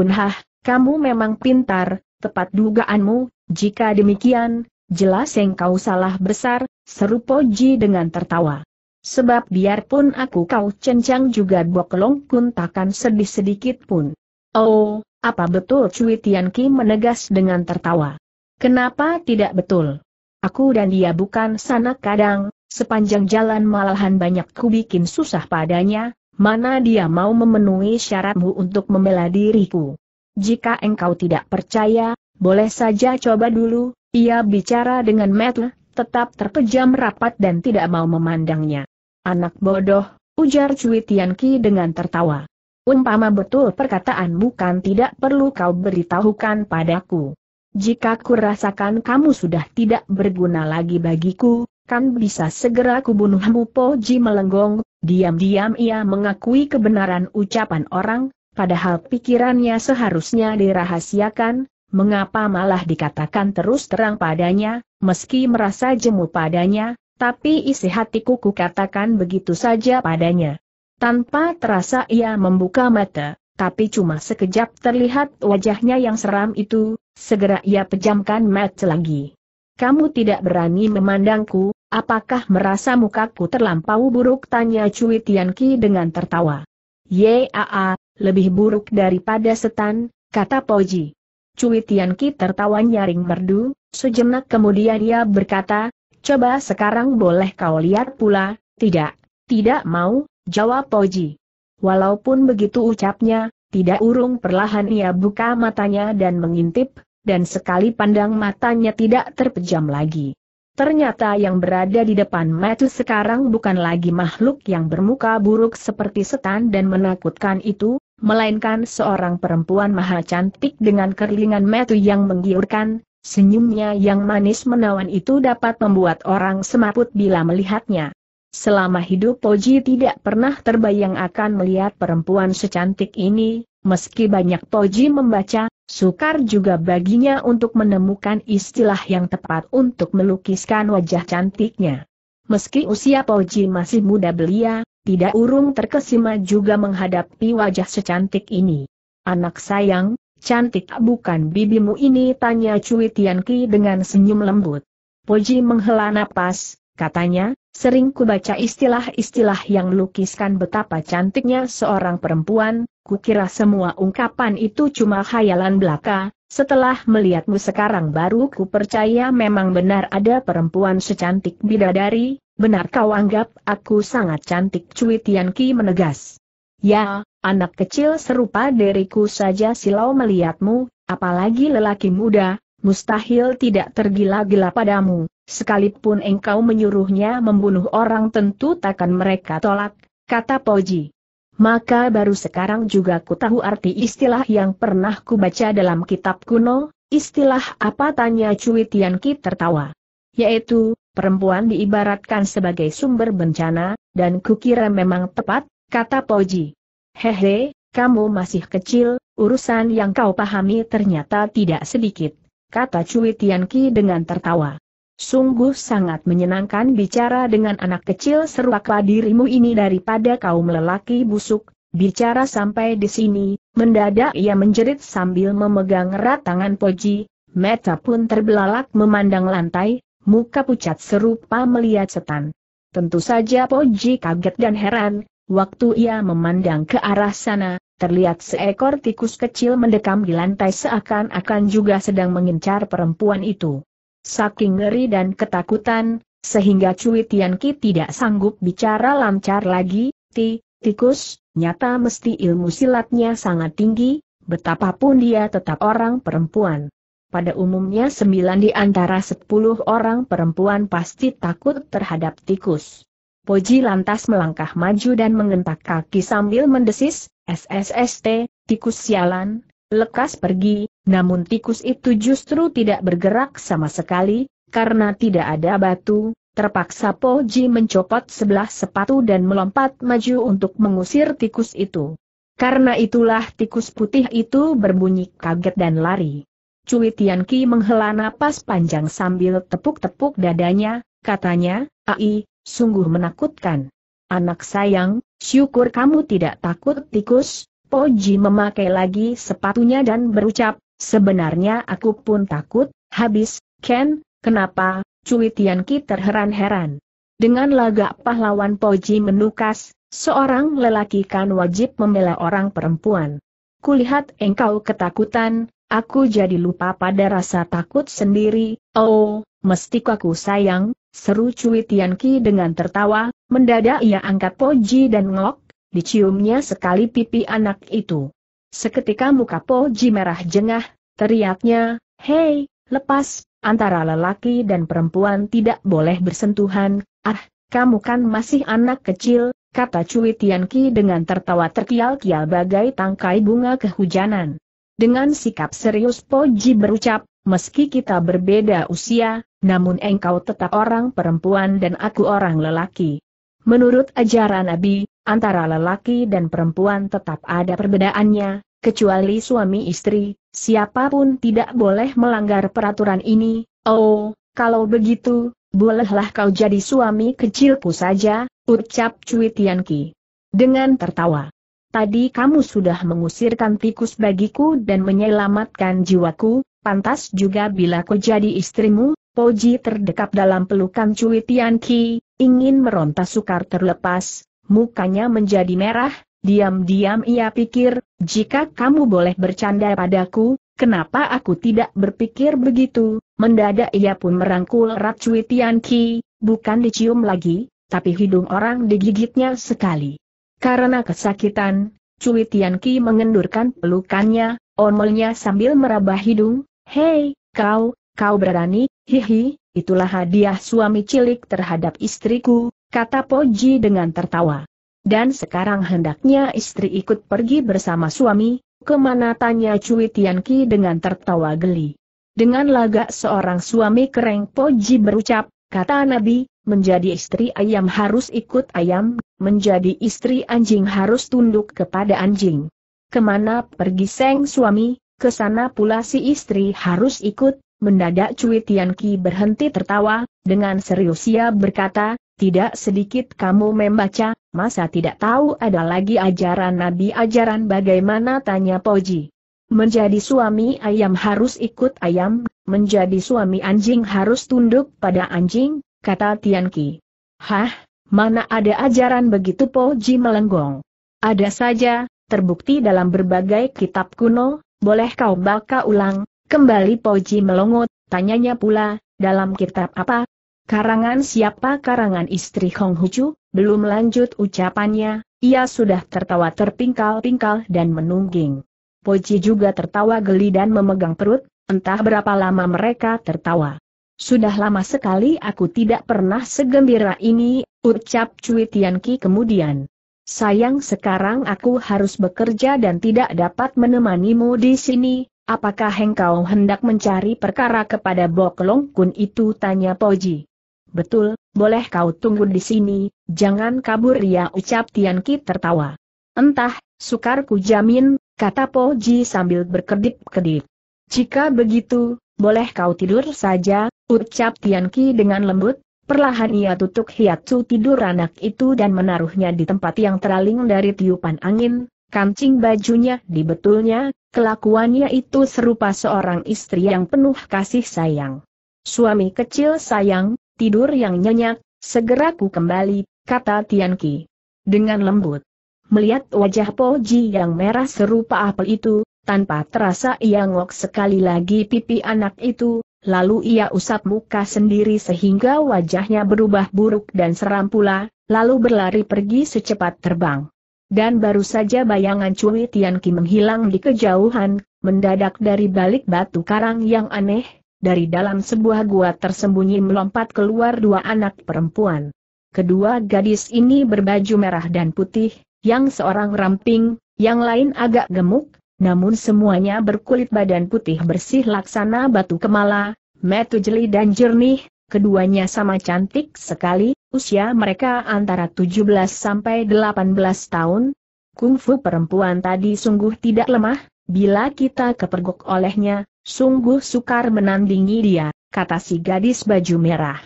kamu memang pintar, tepat dugaanmu, jika demikian, jelas engkau salah besar, seru Poji dengan tertawa. Sebab biarpun aku kau cencang juga bokelong kun takkan sedih sedikit pun. Oh, apa betul Cui Tian Ki menegas dengan tertawa. Kenapa tidak betul? Aku dan dia bukan sana kadang, sepanjang jalan malahan banyak ku bikin susah padanya, mana dia mau memenuhi syaratmu untuk membela diriku. Jika engkau tidak percaya, boleh saja coba dulu, ia bicara dengan Metle, tetap terpejam rapat dan tidak mau memandangnya. Anak bodoh, ujar Cui Tianqi dengan tertawa. Umpama betul perkataan bukan tidak perlu kau beritahukan padaku. Jika kurasakan kamu sudah tidak berguna lagi bagiku, kan bisa segera kubunuhmu Poji melenggong, diam-diam ia mengakui kebenaran ucapan orang, Padahal pikirannya seharusnya dirahasiakan, mengapa malah dikatakan terus terang padanya, meski merasa jemu padanya, tapi isi hatiku ku katakan begitu saja padanya. Tanpa terasa ia membuka mata, tapi cuma sekejap terlihat wajahnya yang seram itu, segera ia pejamkan mata lagi. Kamu tidak berani memandangku, apakah merasa mukaku terlampau buruk? Tanya Cui Tianqi dengan tertawa. Yaa, lebih buruk daripada setan, kata Poji. Cui Tianqi tertawa nyaring merdu, sejenak kemudian ia berkata, coba sekarang boleh kau lihat pula, tidak, tidak mau, jawab Poji. Walaupun begitu ucapnya, tidak urung perlahan ia buka matanya dan mengintip, dan sekali pandang matanya tidak terpejam lagi. Ternyata yang berada di depan Matu sekarang bukan lagi makhluk yang bermuka buruk seperti setan dan menakutkan itu, melainkan seorang perempuan maha cantik dengan kerlingan Matu yang menggiurkan, senyumnya yang manis menawan itu dapat membuat orang semaput bila melihatnya. Selama hidup Poji tidak pernah terbayang akan melihat perempuan secantik ini, meski banyak Poji membaca, Sukar juga baginya untuk menemukan istilah yang tepat untuk melukiskan wajah cantiknya. Meski usia Poji masih muda belia, tidak urung terkesima juga menghadapi wajah secantik ini. Anak sayang, cantik bukan bibimu ini tanya Cui Tianqi dengan senyum lembut. Poji menghela napas, katanya, Sering baca istilah-istilah yang lukiskan betapa cantiknya seorang perempuan, kukira semua ungkapan itu cuma khayalan belaka, setelah melihatmu sekarang baru ku percaya memang benar ada perempuan secantik bidadari, benar kau anggap aku sangat cantik Cui Yan Ki menegas. Ya, anak kecil serupa diriku saja silau melihatmu, apalagi lelaki muda, mustahil tidak tergila-gila padamu, Sekalipun engkau menyuruhnya membunuh orang tentu takkan mereka tolak, kata Poji. Maka baru sekarang juga ku tahu arti istilah yang pernah ku baca dalam kitab kuno, istilah apa tanya Cui Tianqi tertawa. Yaitu, perempuan diibaratkan sebagai sumber bencana, dan kukira memang tepat, kata Poji. Hehe, kamu masih kecil, urusan yang kau pahami ternyata tidak sedikit, kata Cui Tianqi dengan tertawa. Sungguh sangat menyenangkan bicara dengan anak kecil seruaklah dirimu ini daripada kaum lelaki busuk, bicara sampai di sini, mendadak ia menjerit sambil memegang erat tangan Poji, Meta pun terbelalak memandang lantai, muka pucat serupa melihat setan. Tentu saja Poji kaget dan heran, waktu ia memandang ke arah sana, terlihat seekor tikus kecil mendekam di lantai seakan-akan juga sedang mengincar perempuan itu. Saking ngeri dan ketakutan, sehingga Cui Tianki tidak sanggup bicara lancar lagi, ti, tikus, nyata mesti ilmu silatnya sangat tinggi, betapapun dia tetap orang perempuan. Pada umumnya sembilan di antara sepuluh orang perempuan pasti takut terhadap tikus. Poji lantas melangkah maju dan mengentak kaki sambil mendesis, SSST, tikus sialan, lekas pergi, namun tikus itu justru tidak bergerak sama sekali, karena tidak ada batu, terpaksa Poji mencopot sebelah sepatu dan melompat maju untuk mengusir tikus itu. Karena itulah tikus putih itu berbunyi kaget dan lari. Cui Tianqi menghela napas panjang sambil tepuk-tepuk dadanya, katanya, Ai, sungguh menakutkan. Anak sayang, syukur kamu tidak takut tikus, Poji memakai lagi sepatunya dan berucap, Sebenarnya aku pun takut, habis, Ken, kenapa, Cui Ki terheran-heran. Dengan lagak pahlawan Poji menukas, seorang lelaki kan wajib membela orang perempuan. Kulihat engkau ketakutan, aku jadi lupa pada rasa takut sendiri, oh, mesti kaku sayang, seru Cui Ki dengan tertawa, mendadak ia angkat Poji dan ngok, diciumnya sekali pipi anak itu. Seketika muka Poji merah jengah, teriaknya, Hei, lepas, antara lelaki dan perempuan tidak boleh bersentuhan, ah, kamu kan masih anak kecil, kata Cui Tianqi dengan tertawa terkial-kial bagai tangkai bunga kehujanan. Dengan sikap serius Poji berucap, meski kita berbeda usia, namun engkau tetap orang perempuan dan aku orang lelaki. Menurut ajaran Nabi, antara lelaki dan perempuan tetap ada perbedaannya, kecuali suami istri, siapapun tidak boleh melanggar peraturan ini, oh, kalau begitu, bolehlah kau jadi suami kecilku saja, ucap Cui Tianqi. Dengan tertawa. Tadi kamu sudah mengusirkan tikus bagiku dan menyelamatkan jiwaku, pantas juga bila kau jadi istrimu, Poji terdekap dalam pelukan Cui Tian Ki, ingin meronta sukar terlepas, mukanya menjadi merah, diam-diam ia pikir, jika kamu boleh bercanda padaku, kenapa aku tidak berpikir begitu, mendadak ia pun merangkul erat Cui Tian Ki, bukan dicium lagi, tapi hidung orang digigitnya sekali. Karena kesakitan, Cui Tian Ki mengendurkan pelukannya, omelnya sambil meraba hidung, Hei, kau, kau berani, Hihi, itulah hadiah suami cilik terhadap istriku, kata Poji dengan tertawa. Dan sekarang hendaknya istri ikut pergi bersama suami, kemana tanya Cui Tianqi dengan tertawa geli. Dengan lagak seorang suami kereng Poji berucap, kata Nabi, menjadi istri ayam harus ikut ayam, menjadi istri anjing harus tunduk kepada anjing. Kemana pergi seng suami, ke sana pula si istri harus ikut, Mendadak Cui Tian Ki berhenti tertawa, dengan serius ia berkata, tidak sedikit kamu membaca, masa tidak tahu ada lagi ajaran Nabi ajaran bagaimana tanya Poji. Menjadi suami ayam harus ikut ayam, menjadi suami anjing harus tunduk pada anjing, kata Tian Ki. Hah, mana ada ajaran begitu Poji melenggong. Ada saja, terbukti dalam berbagai kitab kuno, boleh kau baca ulang, Kembali Poji melongot, tanyanya pula, dalam kitab apa? Karangan siapa karangan istri Hong Hucu? Belum lanjut ucapannya, ia sudah tertawa terpingkal-pingkal dan menungging. Poji juga tertawa geli dan memegang perut, entah berapa lama mereka tertawa. Sudah lama sekali aku tidak pernah segembira ini, ucap Cui Tianqi kemudian. Sayang sekarang aku harus bekerja dan tidak dapat menemanimu di sini, Apakah engkau hendak mencari perkara kepada Boklong Kun itu tanya Poji. Betul, boleh kau tunggu di sini, jangan kabur ya ucap Tian Ki tertawa. Entah, sukar ku jamin, kata Poji sambil berkedip-kedip. Jika begitu, boleh kau tidur saja, ucap Tian Ki dengan lembut, perlahan ia tutup hiatsu tidur anak itu dan menaruhnya di tempat yang teraling dari tiupan angin, kancing bajunya di betulnya, kelakuannya itu serupa seorang istri yang penuh kasih sayang. Suami kecil sayang, tidur yang nyenyak, segera ku kembali, kata Tian Ki. Dengan lembut. Melihat wajah Ji yang merah serupa apel itu, tanpa terasa ia ngok sekali lagi pipi anak itu, lalu ia usap muka sendiri sehingga wajahnya berubah buruk dan seram pula, lalu berlari pergi secepat terbang. Dan baru saja bayangan Cui ki menghilang di kejauhan, mendadak dari balik batu karang yang aneh, dari dalam sebuah gua tersembunyi melompat keluar dua anak perempuan. Kedua gadis ini berbaju merah dan putih, yang seorang ramping, yang lain agak gemuk, namun semuanya berkulit badan putih bersih laksana batu kemala, metu jeli dan jernih, keduanya sama cantik sekali, Usia mereka antara 17 sampai 18 tahun. Kungfu perempuan tadi sungguh tidak lemah, bila kita kepergok olehnya, sungguh sukar menandingi dia, kata si gadis baju merah.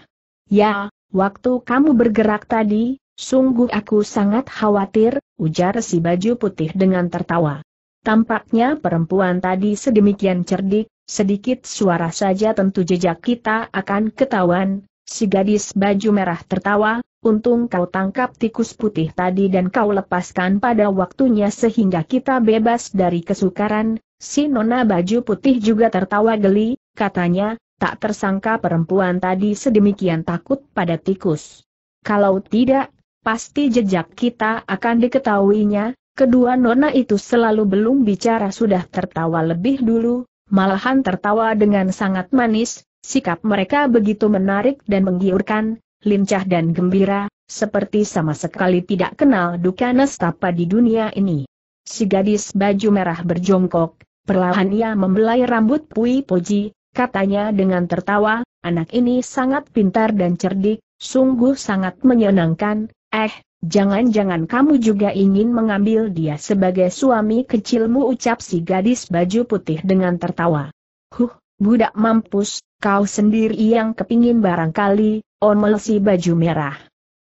Ya, waktu kamu bergerak tadi, sungguh aku sangat khawatir, ujar si baju putih dengan tertawa. Tampaknya perempuan tadi sedemikian cerdik, sedikit suara saja tentu jejak kita akan ketahuan, Si gadis baju merah tertawa, untung kau tangkap tikus putih tadi dan kau lepaskan pada waktunya sehingga kita bebas dari kesukaran, si nona baju putih juga tertawa geli, katanya, tak tersangka perempuan tadi sedemikian takut pada tikus. Kalau tidak, pasti jejak kita akan diketahuinya, kedua nona itu selalu belum bicara sudah tertawa lebih dulu, malahan tertawa dengan sangat manis, Sikap mereka begitu menarik dan menggiurkan, lincah dan gembira, seperti sama sekali tidak kenal duka nestapa di dunia ini. Si gadis baju merah berjongkok, perlahan ia membelai rambut Pui Poji, katanya dengan tertawa, anak ini sangat pintar dan cerdik, sungguh sangat menyenangkan, eh, jangan-jangan kamu juga ingin mengambil dia sebagai suami kecilmu ucap si gadis baju putih dengan tertawa. Huh, Budak mampus, kau sendiri yang kepingin barangkali, omel si baju merah.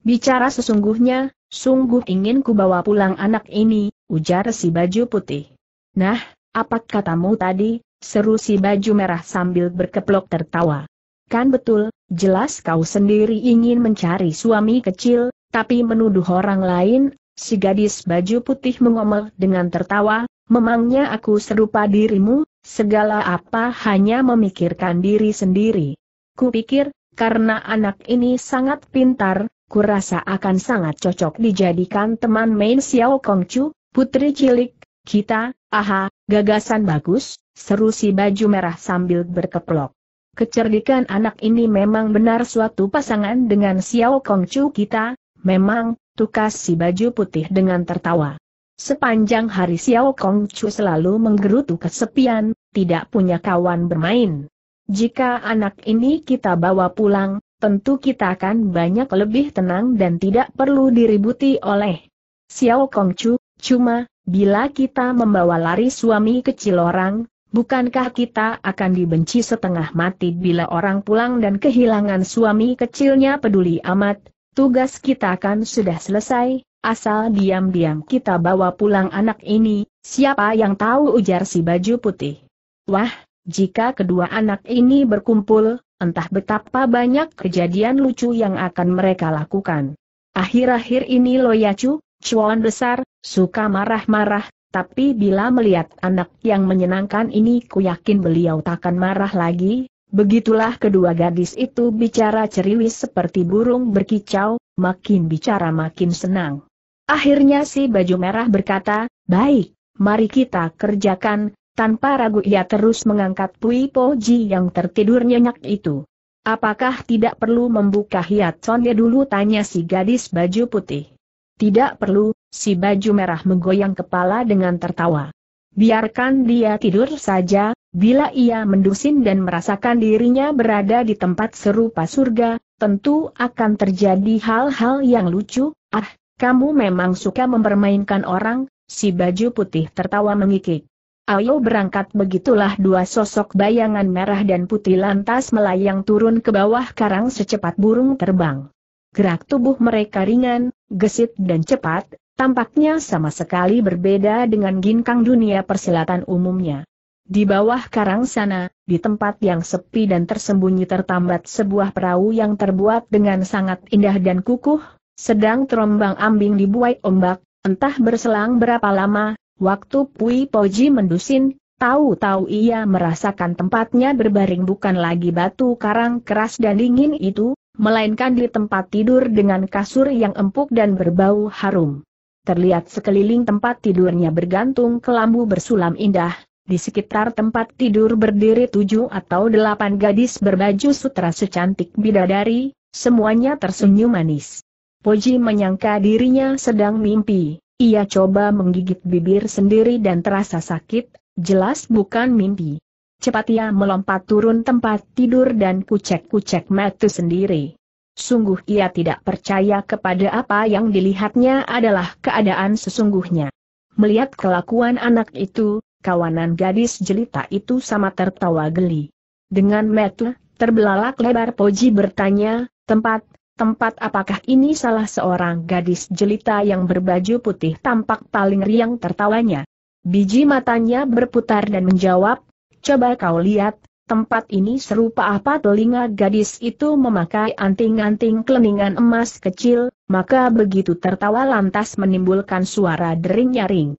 Bicara sesungguhnya, sungguh ingin ku bawa pulang anak ini, ujar si baju putih. Nah, apa katamu tadi, seru si baju merah sambil berkeplok tertawa. Kan betul, jelas kau sendiri ingin mencari suami kecil, tapi menuduh orang lain, si gadis baju putih mengomel dengan tertawa, memangnya aku serupa dirimu, Segala apa hanya memikirkan diri sendiri. Kupikir, karena anak ini sangat pintar, kurasa akan sangat cocok dijadikan teman main Xiao Kongcu, putri cilik, kita, aha, gagasan bagus, seru si baju merah sambil berkeplok. Kecerdikan anak ini memang benar suatu pasangan dengan Xiao Kongcu kita, memang, tukas si baju putih dengan tertawa. Sepanjang hari Xiao Kongcu selalu menggerutu kesepian, tidak punya kawan bermain. Jika anak ini kita bawa pulang, tentu kita akan banyak lebih tenang dan tidak perlu diributi oleh Xiao Kongchu. cuma, bila kita membawa lari suami kecil orang, bukankah kita akan dibenci setengah mati bila orang pulang dan kehilangan suami kecilnya peduli amat, tugas kita kan sudah selesai, asal diam-diam kita bawa pulang anak ini, siapa yang tahu ujar si baju putih. Wah, jika kedua anak ini berkumpul, entah betapa banyak kejadian lucu yang akan mereka lakukan. Akhir-akhir ini Loyacu, cuan besar, suka marah-marah, tapi bila melihat anak yang menyenangkan ini ku yakin beliau takkan marah lagi. Begitulah kedua gadis itu bicara ceriwis seperti burung berkicau, makin bicara makin senang. Akhirnya si baju merah berkata, baik, mari kita kerjakan, tanpa ragu ia terus mengangkat Pui Ji yang tertidur nyenyak itu. Apakah tidak perlu membuka hiat sonde dulu tanya si gadis baju putih. Tidak perlu, si baju merah menggoyang kepala dengan tertawa. Biarkan dia tidur saja, bila ia mendusin dan merasakan dirinya berada di tempat serupa surga, tentu akan terjadi hal-hal yang lucu, ah, kamu memang suka mempermainkan orang, si baju putih tertawa mengikik. Ayo berangkat begitulah dua sosok bayangan merah dan putih lantas melayang turun ke bawah karang secepat burung terbang. Gerak tubuh mereka ringan, gesit dan cepat, tampaknya sama sekali berbeda dengan ginkang dunia persilatan umumnya. Di bawah karang sana, di tempat yang sepi dan tersembunyi tertambat sebuah perahu yang terbuat dengan sangat indah dan kukuh, sedang terombang ambing dibuai ombak, entah berselang berapa lama, Waktu Pui Poji mendusin, tahu-tahu ia merasakan tempatnya berbaring bukan lagi batu karang keras dan dingin itu, melainkan di tempat tidur dengan kasur yang empuk dan berbau harum. Terlihat sekeliling tempat tidurnya bergantung kelambu bersulam indah, di sekitar tempat tidur berdiri tujuh atau delapan gadis berbaju sutra secantik bidadari, semuanya tersenyum manis. Poji menyangka dirinya sedang mimpi. Ia coba menggigit bibir sendiri dan terasa sakit, jelas bukan mimpi. Cepat ia melompat turun tempat tidur dan kucek-kucek mata sendiri. Sungguh ia tidak percaya kepada apa yang dilihatnya adalah keadaan sesungguhnya. Melihat kelakuan anak itu, kawanan gadis jelita itu sama tertawa geli. Dengan mata terbelalak lebar Poji bertanya, tempat, tempat apakah ini salah seorang gadis jelita yang berbaju putih tampak paling riang tertawanya. Biji matanya berputar dan menjawab, coba kau lihat, tempat ini serupa apa telinga gadis itu memakai anting-anting keleningan emas kecil, maka begitu tertawa lantas menimbulkan suara dering-nyaring.